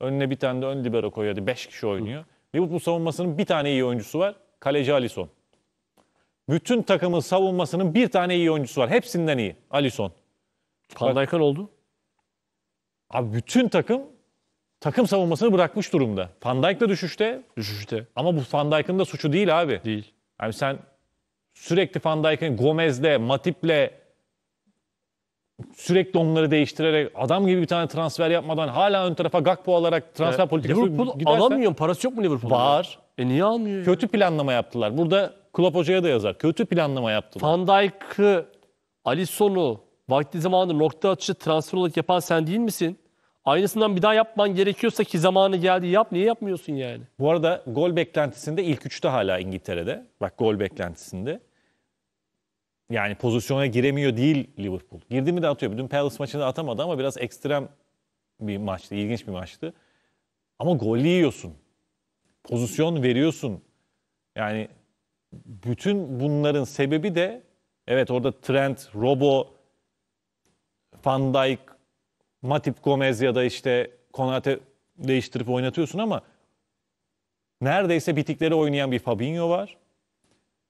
Önüne bir tane de ön libero koyuyor. Hadi 5 kişi oynuyor. Liverpool savunmasının bir tane iyi oyuncusu var. Kaleci Alisson. Bütün takımın savunmasının bir tane iyi oyuncusu var. Hepsinden iyi. Alisson. Van oldu. Abi bütün takım takım savunmasını bırakmış durumda. Van Dijk de düşüşte. Düşüşte. Ama bu Van Dijk'ın da suçu değil abi. Değil. Yani sen sürekli Van Dijk'ın Gomez'le, Matip'le sürekli onları değiştirerek adam gibi bir tane transfer yapmadan hala ön tarafa Gakpo alarak transfer e, politikası Liverpool gidersen, alamıyor. Parası yok mu Liverpool'un? Var. E niye almıyor? Ya? Kötü planlama yaptılar. Burada Klopp Hoca'ya da yazar. Kötü planlama yaptılar. Van Dijk'ı, Alisson'u vakti zamanında nokta atışı transfer olarak yapan sen değil misin? Aynısından bir daha yapman gerekiyorsa ki zamanı geldi yap. Niye yapmıyorsun yani? Bu arada gol beklentisinde ilk üçte hala İngiltere'de. Bak gol beklentisinde. Yani pozisyona giremiyor değil Liverpool. Girdi mi de atıyor. Dün Palace maçında atamadı ama biraz ekstrem bir maçtı. ilginç bir maçtı. Ama gol yiyorsun. Pozisyon veriyorsun. Yani bütün bunların sebebi de evet orada Trent, Robo, Van Dijk, Matip Gomez ya da işte Konate değiştirip oynatıyorsun ama neredeyse bitikleri oynayan bir Fabinho var.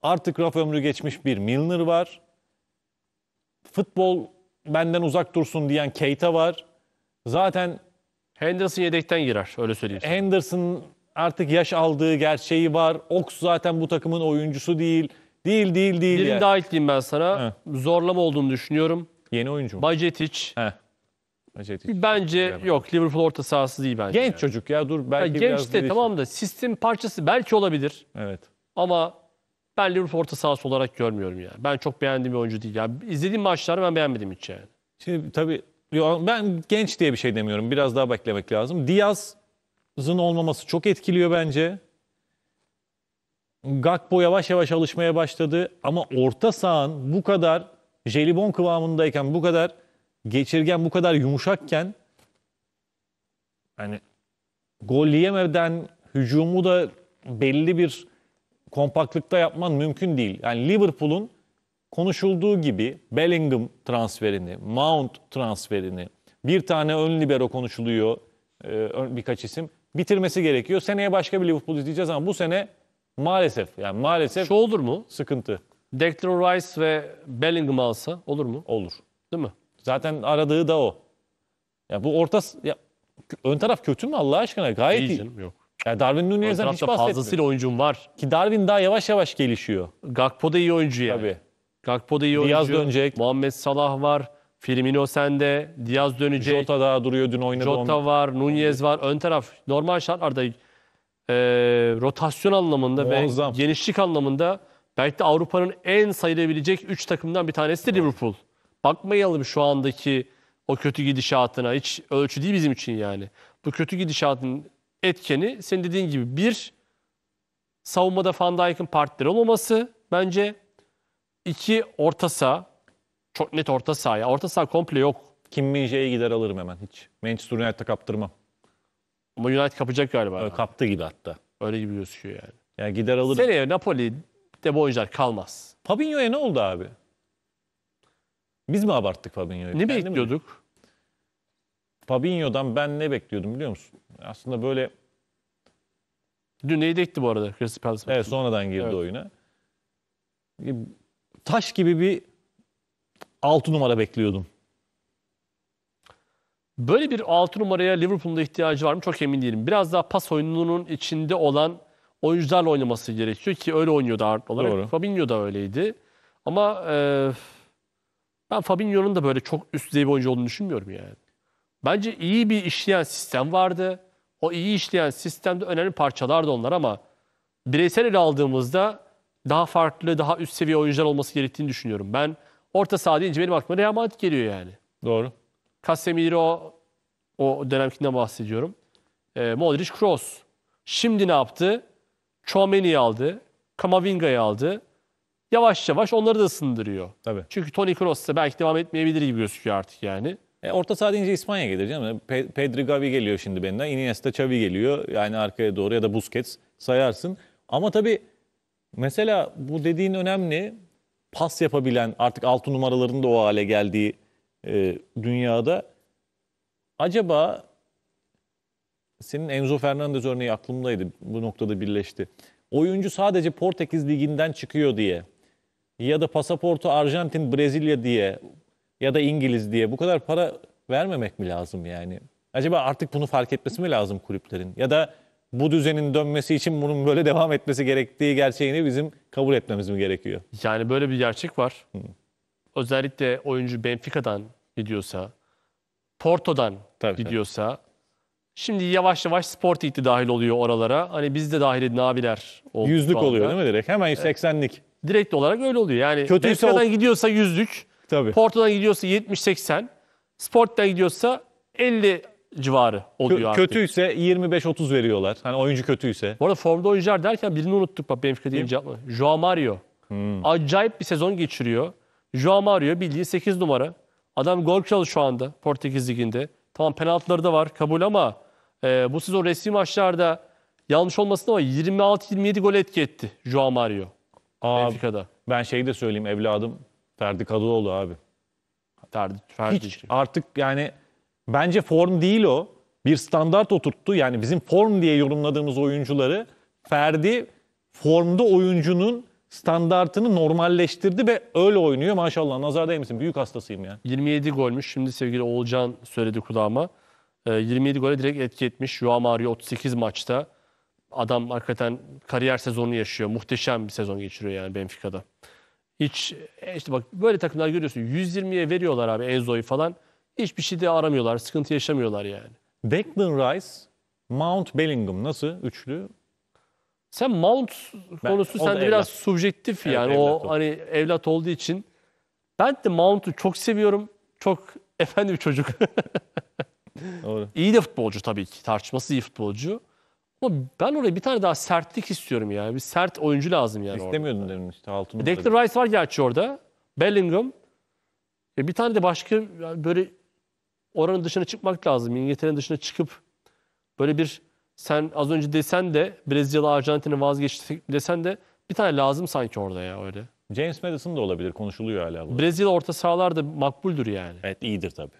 Artık raf ömrü geçmiş bir Milner var. Futbol benden uzak dursun diyen Keita var. Zaten Henderson yedekten girer öyle söyleyeyim. sana. Henderson artık yaş aldığı gerçeği var. Ox zaten bu takımın oyuncusu değil. Değil değil değil. Birini yani. daha ekleyeyim ben sana. He. Zorlama olduğunu düşünüyorum. Yeni oyuncu mu? Bacetic, He. Acetic. Bence Bilemem. yok Liverpool orta sahası değil bence. Genç yani. çocuk ya dur belki ya biraz genç de tamam da sistemin parçası belki olabilir. Evet. Ama ben Liverpool orta sahası olarak görmüyorum ya Ben çok beğendiğim bir oyuncu değil. ya izlediğim maçları ben beğenmedim hiç yani. Şimdi tabii ben genç diye bir şey demiyorum. Biraz daha beklemek lazım. Diaz'ın olmaması çok etkiliyor bence. Gakpo yavaş yavaş alışmaya başladı ama orta sahan bu kadar jelibon kıvamındayken bu kadar geçirgen bu kadar yumuşakken yani gol yemeden hücumu da belli bir kompaktlıkta yapman mümkün değil. Yani Liverpool'un konuşulduğu gibi Bellingham transferini, Mount transferini, bir tane ön libero konuşuluyor e, birkaç isim. Bitirmesi gerekiyor. Seneye başka bir Liverpool izleyeceğiz ama bu sene maalesef yani maalesef Şu olur mu? Sıkıntı. Declan Rice ve Bellingham alsa olur mu? Olur. Değil mi? Zaten aradığı da o. Ya bu orta ya, ön taraf kötü mü Allah aşkına? Gayet iyi. iyi. Canım, yok. Yani Darwin Nunez'den hiç bahsetmiyor. Fazlasıyla oyuncum var. Ki Darwin daha yavaş yavaş gelişiyor. Gakpo da iyi oyuncu yani. Tabii. Gakpo da iyi oyuncu. Diaz dönecek. Muhammed Salah var. Firmino sende. Diaz dönecek. Jota daha duruyor dün oynadı. Jota onu. var. Nunez var. Ön taraf normal şartlarda e, rotasyon anlamında Muazzam. ve genişlik anlamında belki de Avrupa'nın en sayılabilecek 3 takımdan bir tanesi de Liverpool bakmayalım şu andaki o kötü gidişatına. Hiç ölçü değil bizim için yani. Bu kötü gidişatın etkeni senin dediğin gibi bir savunmada Van Dijk'ın partileri olmaması bence iki orta saha çok net orta saha ya. Orta saha komple yok. Kim Minje'ye gider alırım hemen hiç. Manchester United'a kaptırmam. Ama United kapacak galiba. Öyle kaptı gibi hatta. Öyle gibi gözüküyor yani. Yani gider alırım. Seneye Napoli'de bu oyuncular kalmaz. Fabinho'ya ne oldu abi? Biz mi abarttık Fabinho'yu? Ne Kendi bekliyorduk? Mi? Fabinho'dan ben ne bekliyordum biliyor musun? Aslında böyle... Dün neydi bu arada Crystal Palace Evet sonradan girdi evet. oyuna. E, taş gibi bir 6 numara bekliyordum. Böyle bir 6 numaraya Liverpool'un da ihtiyacı var mı çok emin değilim. Biraz daha pas oyununun içinde olan oyuncularla oynaması gerekiyor ki öyle oynuyordu ağırlıklı olarak. Doğru. Fabinho da öyleydi. Ama e, ben Fabinho'nun da böyle çok üst düzey bir oyuncu olduğunu düşünmüyorum yani. Bence iyi bir işleyen sistem vardı. O iyi işleyen sistemde önemli parçalardı onlar ama bireysel ele aldığımızda daha farklı, daha üst seviye oyuncular olması gerektiğini düşünüyorum. Ben orta saha deyince benim aklıma Real Madrid geliyor yani. Doğru. Casemiro o dönemkinden bahsediyorum. E, Modric Kroos. Şimdi ne yaptı? Chouameni'yi aldı. Kamavinga'yı aldı yavaş yavaş onları da sındırıyor. Tabii. Çünkü Toni Kroos da belki devam etmeyebilir gibi gözüküyor artık yani. E, orta saha deyince İspanya gelir canım. Pe Pedri Gavi geliyor şimdi benden. Iniesta Xavi geliyor. Yani arkaya doğru ya da Busquets sayarsın. Ama tabii mesela bu dediğin önemli. Pas yapabilen artık altı numaraların da o hale geldiği e, dünyada acaba senin Enzo Fernandez örneği aklımdaydı. Bu noktada birleşti. Oyuncu sadece Portekiz liginden çıkıyor diye ya da pasaportu Arjantin, Brezilya diye ya da İngiliz diye bu kadar para vermemek mi lazım yani? Acaba artık bunu fark etmesi mi lazım kulüplerin? Ya da bu düzenin dönmesi için bunun böyle devam etmesi gerektiği gerçeğini bizim kabul etmemiz mi gerekiyor? Yani böyle bir gerçek var. Hı. Özellikle oyuncu Benfica'dan gidiyorsa, Porto'dan tabii, gidiyorsa, tabii. şimdi yavaş yavaş Sporting de dahil oluyor oralara. Hani biz de dahil edin abiler. Yüzlük oluyor değil mi direkt? Hemen 80'lik. Evet. Direkt olarak öyle oluyor. Yani Kötüyse Benfica'dan o- gidiyorsa yüzlük, Tabii. Porto'dan gidiyorsa 70-80, Sport'tan gidiyorsa 50 civarı oluyor Kö- artık. kötüyse 25-30 veriyorlar. Hani oyuncu kötüyse. Bu arada formda oyuncular derken birini unuttuk bak Benfica deyince. aklıma. Joao Mario. Hmm. Acayip bir sezon geçiriyor. Joao Mario bildiğin 8 numara. Adam gol kralı şu anda Portekiz Ligi'nde. Tamam penaltıları da var kabul ama e, bu sezon resmi maçlarda yanlış olmasın ama 26-27 gol etki etti Joao Mario. Abi, Benfica'da. Ben şeyi de söyleyeyim evladım Ferdi Kadıoğlu abi. Ferdi, Ferdi Hiç artık yani bence form değil o. Bir standart oturttu. Yani bizim form diye yorumladığımız oyuncuları Ferdi formda oyuncunun standartını normalleştirdi ve öyle oynuyor. Maşallah nazar değmesin. Büyük hastasıyım yani. 27 golmüş. Şimdi sevgili Oğulcan söyledi kulağıma. 27 ee, gole direkt etki etmiş. Joao Mario 38 maçta. Adam hakikaten kariyer sezonu yaşıyor. Muhteşem bir sezon geçiriyor yani Benfica'da. Hiç e, işte bak böyle takımlar görüyorsun. 120'ye veriyorlar abi Enzo'yu falan. Hiçbir şey de aramıyorlar. Sıkıntı yaşamıyorlar yani. Declan Rice, Mount Bellingham nasıl üçlü? Sen Mount konusu sende biraz subjektif evet, yani. o, o hani evlat olduğu için. Ben de Mount'u çok seviyorum. Çok efendi bir çocuk. Doğru. iyi de futbolcu tabii ki. Tartışması iyi futbolcu. Ama ben oraya bir tane daha sertlik istiyorum yani. Bir sert oyuncu lazım yani İstemiyordun demin işte altını. E, Declan Rice var gerçi orada. Bellingham. E bir tane de başka yani böyle oranın dışına çıkmak lazım. İngiltere'nin dışına çıkıp böyle bir sen az önce desen de Brezilyalı Arjantin'e vazgeçti desen de bir tane lazım sanki orada ya öyle. James Madison da olabilir. Konuşuluyor hala. bu. Brezilya orta sahalar da makbuldür yani. Evet iyidir tabii.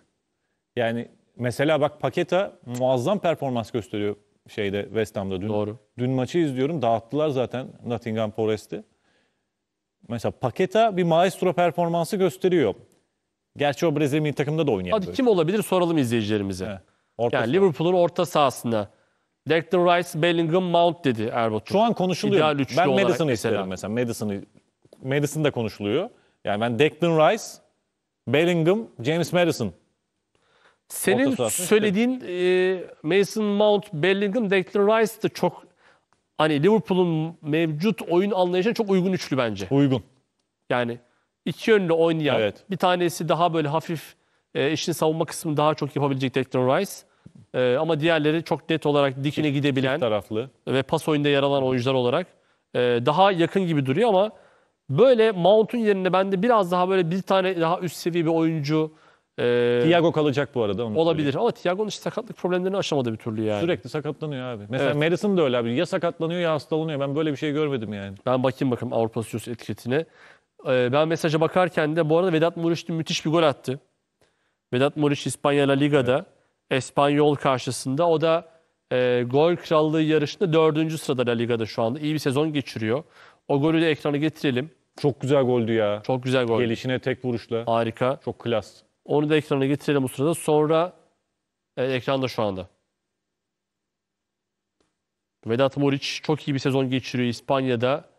Yani mesela bak Paketa muazzam performans gösteriyor şeyde West Ham'da dün. Doğru. Dün maçı izliyorum. Dağıttılar zaten Nottingham Forest'i. Mesela Paketa bir maestro performansı gösteriyor. Gerçi o Brezilya milli takımda da oynayan. Hadi böyle. kim olabilir soralım izleyicilerimize. orta yani Liverpool'un orta sahasında. Declan Rice, Bellingham, Mount dedi Erbot. Şu an konuşuluyor. Ben Madison'ı isterim mesela. Madison'ı Madison da konuşuluyor. Yani ben Declan Rice, Bellingham, James Madison senin söylediğin e, Mason Mount, Bellingham, Declan Rice de çok hani Liverpool'un mevcut oyun anlayışına çok uygun üçlü bence. Uygun. Yani iki yönlü oynayan evet. bir tanesi daha böyle hafif e, işin savunma kısmını daha çok yapabilecek Declan Rice. E, ama diğerleri çok net olarak dikine çift, gidebilen çift taraflı ve pas oyunda yer alan oyuncular olarak e, daha yakın gibi duruyor ama böyle Mount'un yerine bende biraz daha böyle bir tane daha üst seviye bir oyuncu ee, Thiago kalacak bu arada. Onu olabilir söyleyeyim. ama Thiago'nun işte sakatlık problemlerini aşamadı bir türlü yani. Sürekli sakatlanıyor abi. Mesela evet. Madison da öyle abi. Ya sakatlanıyor ya hastalanıyor. Ben böyle bir şey görmedim yani. Ben bakayım bakayım Avrupa Sosyosu etiketine. Ee, ben mesaja bakarken de bu arada Vedat Muriç müthiş bir gol attı. Vedat Muriç İspanya La Liga'da evet. Espanyol karşısında. O da e, gol krallığı yarışında dördüncü sırada La Liga'da şu anda. İyi bir sezon geçiriyor. O golü de ekrana getirelim. Çok güzel goldü ya. Çok güzel gol. Gelişine tek vuruşla. Harika. Çok klas. Onu da ekrana getirelim bu sırada. Sonra evet, ekranda şu anda. Vedat Moriç çok iyi bir sezon geçiriyor İspanya'da.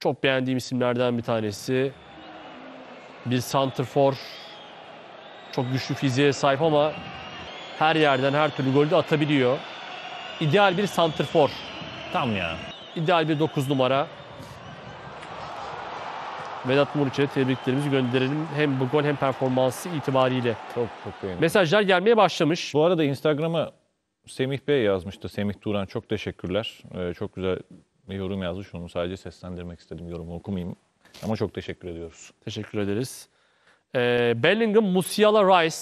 Çok beğendiğim isimlerden bir tanesi. Bir santrfor. Çok güçlü fiziğe sahip ama her yerden her türlü golü de atabiliyor. İdeal bir santrfor. Tam ya. İdeal bir 9 numara. Vedat Muriç'e tebriklerimizi gönderelim. Hem bu gol hem performansı itibariyle. Çok çok beğendim. Mesajlar gelmeye başlamış. Bu arada Instagram'a Semih Bey yazmıştı. Semih Turan çok teşekkürler. Ee, çok güzel bir yorum yazmış. Onu sadece seslendirmek istedim. Yorumu okumayayım. Ama çok teşekkür ediyoruz. Teşekkür ederiz. Ee, Bellingham, Musiala, Rice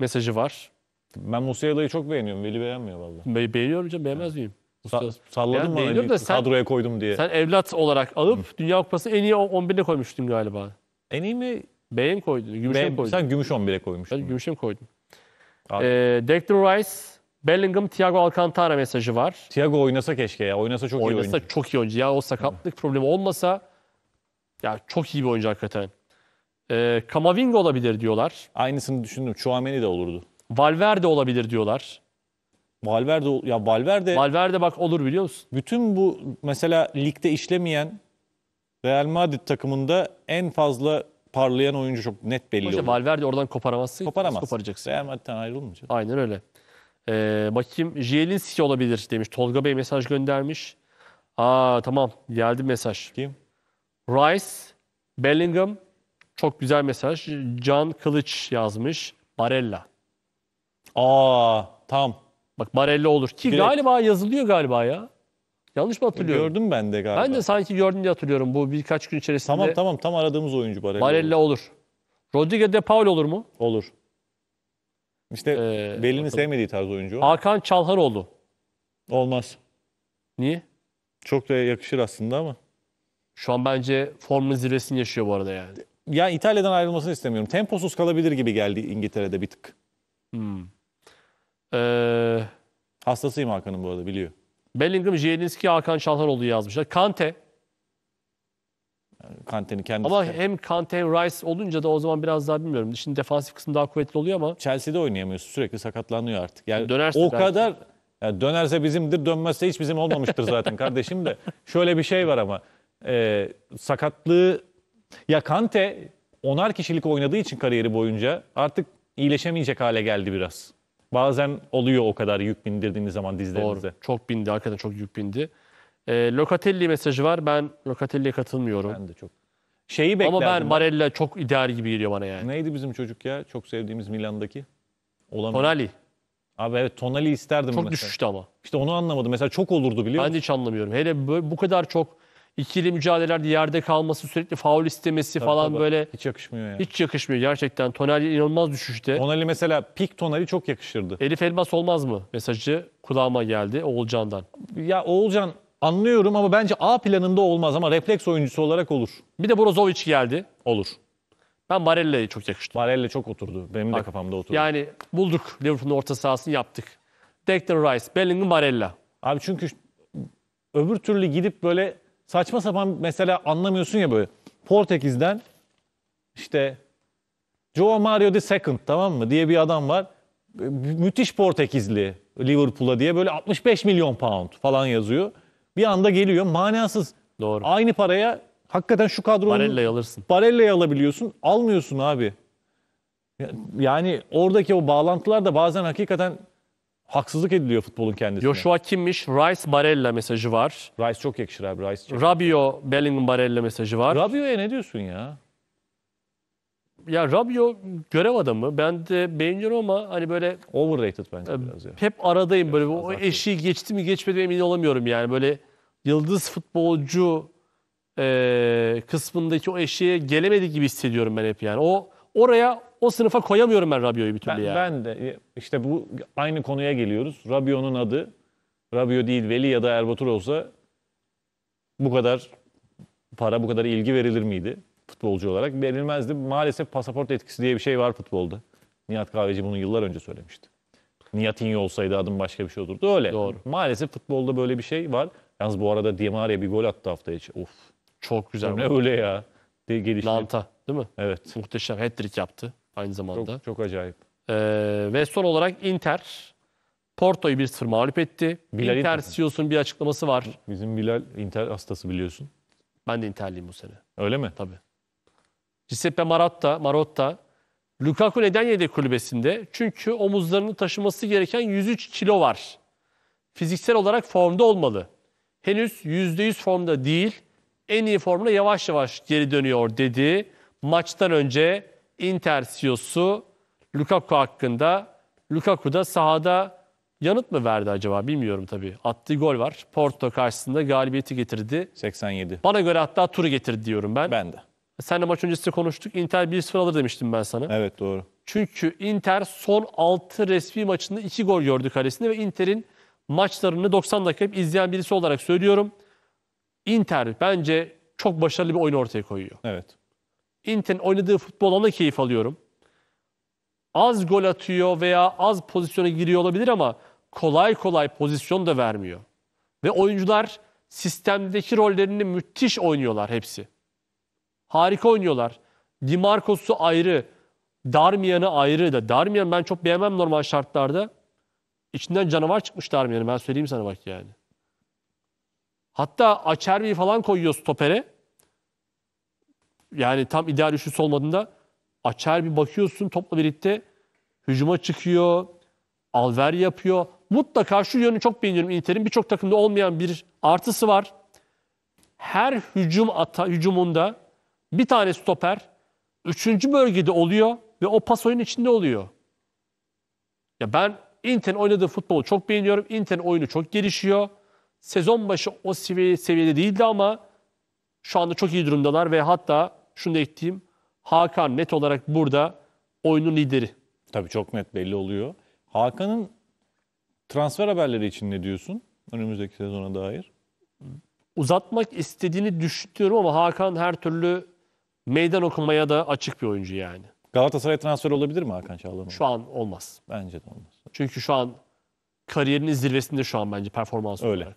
mesajı var. Ben Musiala'yı çok beğeniyorum. Veli beğenmiyor vallahi. Be beğeniyorum canım beğenmez miyim? Sa- salladım mı? Hani, kadroya koydum diye. Sen evlat olarak alıp Hı. Dünya Kupası en iyi 11'e koymuştun galiba. En iyi mi? B'ye mi koydun? Gümüşe mi koydun? Sen gümüş 11'e koymuştun. Ben gümüşe mi koydum? Abi. Ee, Declan Rice, Bellingham, Thiago Alcantara mesajı var. Thiago oynasa keşke ya. Oynasa çok oynasa iyi oyuncu. Oynasa çok iyi oyuncu. Ya o sakatlık Hı. problemi olmasa ya çok iyi bir oyuncu hakikaten. Ee, Kamavinga olabilir diyorlar. Aynısını düşündüm. Chouameni de olurdu. Valverde olabilir diyorlar. Valverde ya Valverde Valverde bak olur biliyor musun? bütün bu mesela ligde işlemeyen Real Madrid takımında en fazla parlayan oyuncu çok net belli Hoca oluyor. Valverde oradan koparamazsın. Koparamaz. koparacaksın. Real Madrid'den ayrılmayacak. Aynen öyle. Ee, bakayım Jelinski olabilir demiş. Tolga Bey mesaj göndermiş. Aa tamam geldi mesaj. Kim? Rice, Bellingham çok güzel mesaj. Can Kılıç yazmış. Barella. Aa tamam. Bak Barella olur ki Direkt. galiba yazılıyor galiba ya. Yanlış mı e, hatırlıyorum? Gördüm ben de galiba. Ben de sanki gördüm diye hatırlıyorum bu birkaç gün içerisinde. Tamam tamam tam aradığımız oyuncu Barella. Barella olur. olur. Rodrigo de Paul olur mu? Olur. İşte ee, belini bakalım. sevmediği tarz oyuncu. Hakan Çalharoğlu. Olmaz. Niye? Çok da yakışır aslında ama. Şu an bence formun zirvesini yaşıyor bu arada yani. Ya İtalya'dan ayrılmasını istemiyorum. Temposuz kalabilir gibi geldi İngiltere'de bir tık. Hmm. Ee, Hastasıyım Hakan'ın bu arada biliyor. Bellingham, Jelinski, Hakan Çalhanoğlu yazmışlar. Kante. Kante'nin kendisi. Ama hem Kante hem Rice olunca da o zaman biraz daha bilmiyorum. Şimdi defansif kısım daha kuvvetli oluyor ama. Chelsea'de oynayamıyorsun. Sürekli sakatlanıyor artık. Yani Dönersin o kadar yani dönerse bizimdir, dönmezse hiç bizim olmamıştır zaten kardeşim de. Şöyle bir şey var ama. E, sakatlığı ya Kante onar kişilik oynadığı için kariyeri boyunca artık iyileşemeyecek hale geldi biraz. Bazen oluyor o kadar yük bindirdiğiniz zaman dizlerinize. Doğru. Çok bindi. Hakikaten çok yük bindi. E, Locatelli mesajı var. Ben Locatelli'ye katılmıyorum. Ben de çok. Şeyi beklerdim. Ama ben Barella çok ideal gibi geliyor bana yani. Neydi bizim çocuk ya? Çok sevdiğimiz Milan'daki. Olamıyor. Tonali. Abi evet Tonali isterdim. Çok mesela. düşüştü ama. İşte onu anlamadım. Mesela çok olurdu biliyor musun? Ben de hiç anlamıyorum. Hele bu kadar çok ikili mücadelelerde yerde kalması, sürekli faul istemesi Tabii, falan tabii. böyle Hiç yakışmıyor yani. hiç yakışmıyor gerçekten. Tonali inanılmaz düşüşte. Tonali mesela pik tonali çok yakışırdı. Elif Elmas olmaz mı mesajı kulağıma geldi Oğulcan'dan. Ya Oğulcan anlıyorum ama bence A planında olmaz ama refleks oyuncusu olarak olur. Bir de Brozovic geldi. Olur. Ben Barella'ya çok yakıştım. Barella çok oturdu. Benim de kafamda oturdu. Yani bulduk Liverpool'un orta sahasını yaptık. Declan Rice, Bellingham, Barella. Abi çünkü öbür türlü gidip böyle saçma sapan mesela anlamıyorsun ya böyle. Portekiz'den işte Joao Mario de Second tamam mı diye bir adam var. Müthiş Portekizli Liverpool'a diye böyle 65 milyon pound falan yazıyor. Bir anda geliyor manasız. Doğru. Aynı paraya hakikaten şu kadronun... Barella'yı alırsın. Barella'yı alabiliyorsun. Almıyorsun abi. Yani oradaki o bağlantılar da bazen hakikaten haksızlık ediliyor futbolun kendisine. Joshua kimmiş? Rice Barella mesajı var. Rice çok yakışır abi. Rice çok Rabio Bellingham Barella mesajı var. Rabio'ya ne diyorsun ya? Ya Rabio görev adamı. Ben de beğeniyorum ama hani böyle Overrated bence e, biraz ya. hep aradayım böyle. O azaltıyor. geçti mi geçmedi mi emin olamıyorum yani. Böyle yıldız futbolcu e, kısmındaki o eşiğe gelemedi gibi hissediyorum ben hep yani. O oraya o sınıfa koyamıyorum ben Rabiot'u bir türlü ben, ya. Ben de e, işte bu aynı konuya geliyoruz. Rabio'nun adı Rabio değil Veli ya da Erbatur olsa bu kadar para, bu kadar ilgi verilir miydi futbolcu olarak? Verilmezdi. Maalesef pasaport etkisi diye bir şey var futbolda. Nihat Kahveci bunu yıllar önce söylemişti. Nihat iyi olsaydı adım başka bir şey olurdu. Öyle. Doğru. Maalesef futbolda böyle bir şey var. Yalnız bu arada Diemari'ye bir gol attı hafta içi. Of. Çok güzel. Ne öyle ya. Gelişti. Lanta değil mi? Evet. Muhteşem. Hat-trick yaptı aynı zamanda. Çok, çok acayip. Ee, ve son olarak Inter Porto'yu 1-0 mağlup etti. Bilal Inter Inter. CEO'sunun bir açıklaması var. Bizim Bilal Inter hastası biliyorsun. Ben de Interliyim bu sene. Öyle mi? Tabii. Giuseppe Marotta, Marotta Lukaku neden yedek kulübesinde? Çünkü omuzlarını taşıması gereken 103 kilo var. Fiziksel olarak formda olmalı. Henüz %100 formda değil. En iyi formuna yavaş yavaş geri dönüyor dedi. Maçtan önce Inter CEO'su Lukaku hakkında. Lukaku da sahada yanıt mı verdi acaba bilmiyorum tabii. Attığı gol var. Porto karşısında galibiyeti getirdi. 87. Bana göre hatta turu getirdi diyorum ben. Ben de. Senle maç öncesi konuştuk. Inter 1-0 alır demiştim ben sana. Evet doğru. Çünkü Inter son 6 resmi maçında 2 gol gördü kalesinde ve Inter'in maçlarını 90 dakika hep izleyen birisi olarak söylüyorum. Inter bence çok başarılı bir oyun ortaya koyuyor. Evet. Inter'in oynadığı futboldan da keyif alıyorum. Az gol atıyor veya az pozisyona giriyor olabilir ama kolay kolay pozisyon da vermiyor. Ve oyuncular sistemdeki rollerini müthiş oynuyorlar hepsi. Harika oynuyorlar. Di Marcos'u ayrı, Darmian'ı ayrı da. Darmian ben çok beğenmem normal şartlarda. İçinden canavar çıkmış Darmian'ı ben söyleyeyim sana bak yani. Hatta Açerbi'yi falan koyuyor stopere yani tam ideal üçlüsü olmadığında açar bir bakıyorsun topla birlikte hücuma çıkıyor, alver yapıyor. Mutlaka şu yönü çok beğeniyorum Inter'in. Birçok takımda olmayan bir artısı var. Her hücum ata, hücumunda bir tane stoper üçüncü bölgede oluyor ve o pas oyunun içinde oluyor. Ya ben Inter'in oynadığı futbolu çok beğeniyorum. Inter'in oyunu çok gelişiyor. Sezon başı o seviye, seviyede değildi ama şu anda çok iyi durumdalar ve hatta şunu da ekleyeyim. Hakan net olarak burada oyunun lideri. Tabii çok net belli oluyor. Hakan'ın transfer haberleri için ne diyorsun? Önümüzdeki sezona dair. Uzatmak istediğini düşünüyorum ama Hakan her türlü meydan okumaya da açık bir oyuncu yani. Galatasaray transfer olabilir mi Hakan Çağlaroğlu? Şu an olmaz. Bence de olmaz. Çünkü şu an kariyerinin zirvesinde şu an bence performans Öyle. olarak.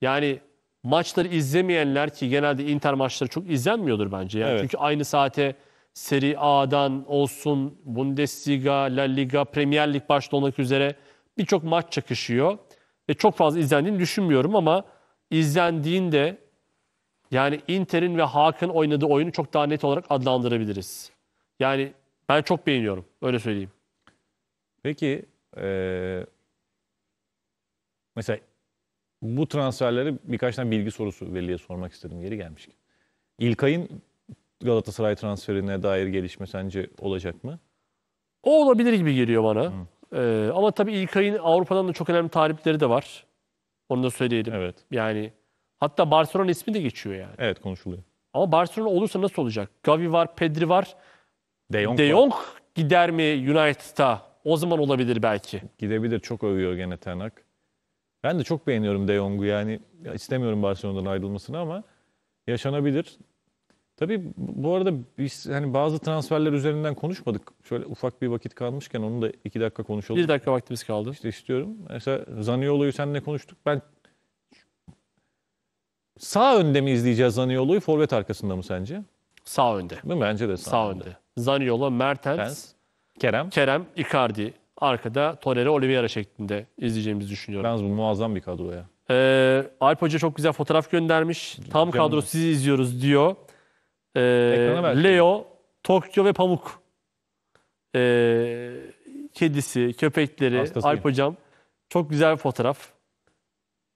Yani maçları izlemeyenler ki genelde Inter maçları çok izlenmiyordur bence. Yani. Evet. Çünkü aynı saate Serie A'dan olsun, Bundesliga, La Liga, Premier Lig başta olmak üzere birçok maç çakışıyor. Ve çok fazla izlendiğini düşünmüyorum ama izlendiğinde yani Inter'in ve Hakan oynadığı oyunu çok daha net olarak adlandırabiliriz. Yani ben çok beğeniyorum. Öyle söyleyeyim. Peki ee, mesela bu transferleri birkaç tane bilgi sorusu Veli'ye sormak istedim geri gelmişken. İlkay'ın Galatasaray transferine dair gelişme sence olacak mı? O olabilir gibi geliyor bana. Ee, ama tabii İlkay'ın Avrupa'dan da çok önemli talipleri de var. Onu da söyleyelim. Evet. Yani hatta Barcelona ismi de geçiyor yani. Evet konuşuluyor. Ama Barcelona olursa nasıl olacak? Gavi var, Pedri var. De Jong, De Jong var. gider mi United'a? O zaman olabilir belki. Gidebilir. Çok övüyor gene Tenak. Ben de çok beğeniyorum De Jong'u yani. Ya istemiyorum Barcelona'dan ayrılmasını ama yaşanabilir. Tabii bu arada biz hani bazı transferler üzerinden konuşmadık. Şöyle ufak bir vakit kalmışken onu da iki dakika konuşalım. Bir dakika vaktimiz kaldı. İşte istiyorum. Mesela Zaniolo'yu seninle konuştuk. Ben sağ önde mi izleyeceğiz Zaniolo'yu, forvet arkasında mı sence? Sağ önde. Bence de sağ, sağ önde. önde. Zaniolo, Mertens, Pens, Kerem. Kerem, Icardi. Arkada Torreira, Oliveira şeklinde izleyeceğimizi düşünüyorum. Ben bu muazzam bir kadro ya. Ee, Alp Hoca çok güzel fotoğraf göndermiş. Tam Canım. kadro sizi izliyoruz diyor. Ee, Leo, Tokyo ve Pamuk. Ee, kedisi, köpekleri, Hastasıyım. Alp Hocam. Çok güzel bir fotoğraf.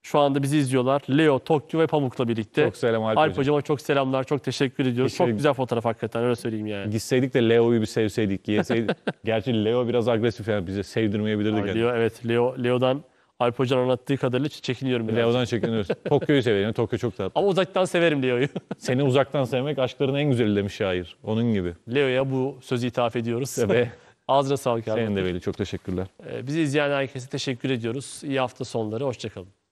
Şu anda bizi izliyorlar. Leo, Tokyo ve Pamuk'la birlikte. Çok selam Alp, Alp hocam. hocama çok selamlar. Çok teşekkür ediyoruz. Keşke... Çok güzel fotoğraf hakikaten öyle söyleyeyim yani. Gitseydik de Leo'yu bir sevseydik. Yeseydik. Gerçi Leo biraz agresif yani bize sevdirmeyebilirdi. Yani. Leo, evet Leo, Leo'dan Alp Hoca'nın anlattığı kadarıyla çekiniyorum biraz. Leo'dan çekiniyoruz. Tokyo'yu severim. Tokyo çok tatlı. Ama uzaktan severim Leo'yu. Seni uzaktan sevmek aşkların en güzeli demiş şair. Onun gibi. Leo'ya bu sözü ithaf ediyoruz. Tabii. Ağzına sağlık. Senin de belli. Çok teşekkürler. Ee, bizi izleyen herkese teşekkür ediyoruz. İyi hafta sonları. Hoşçakalın.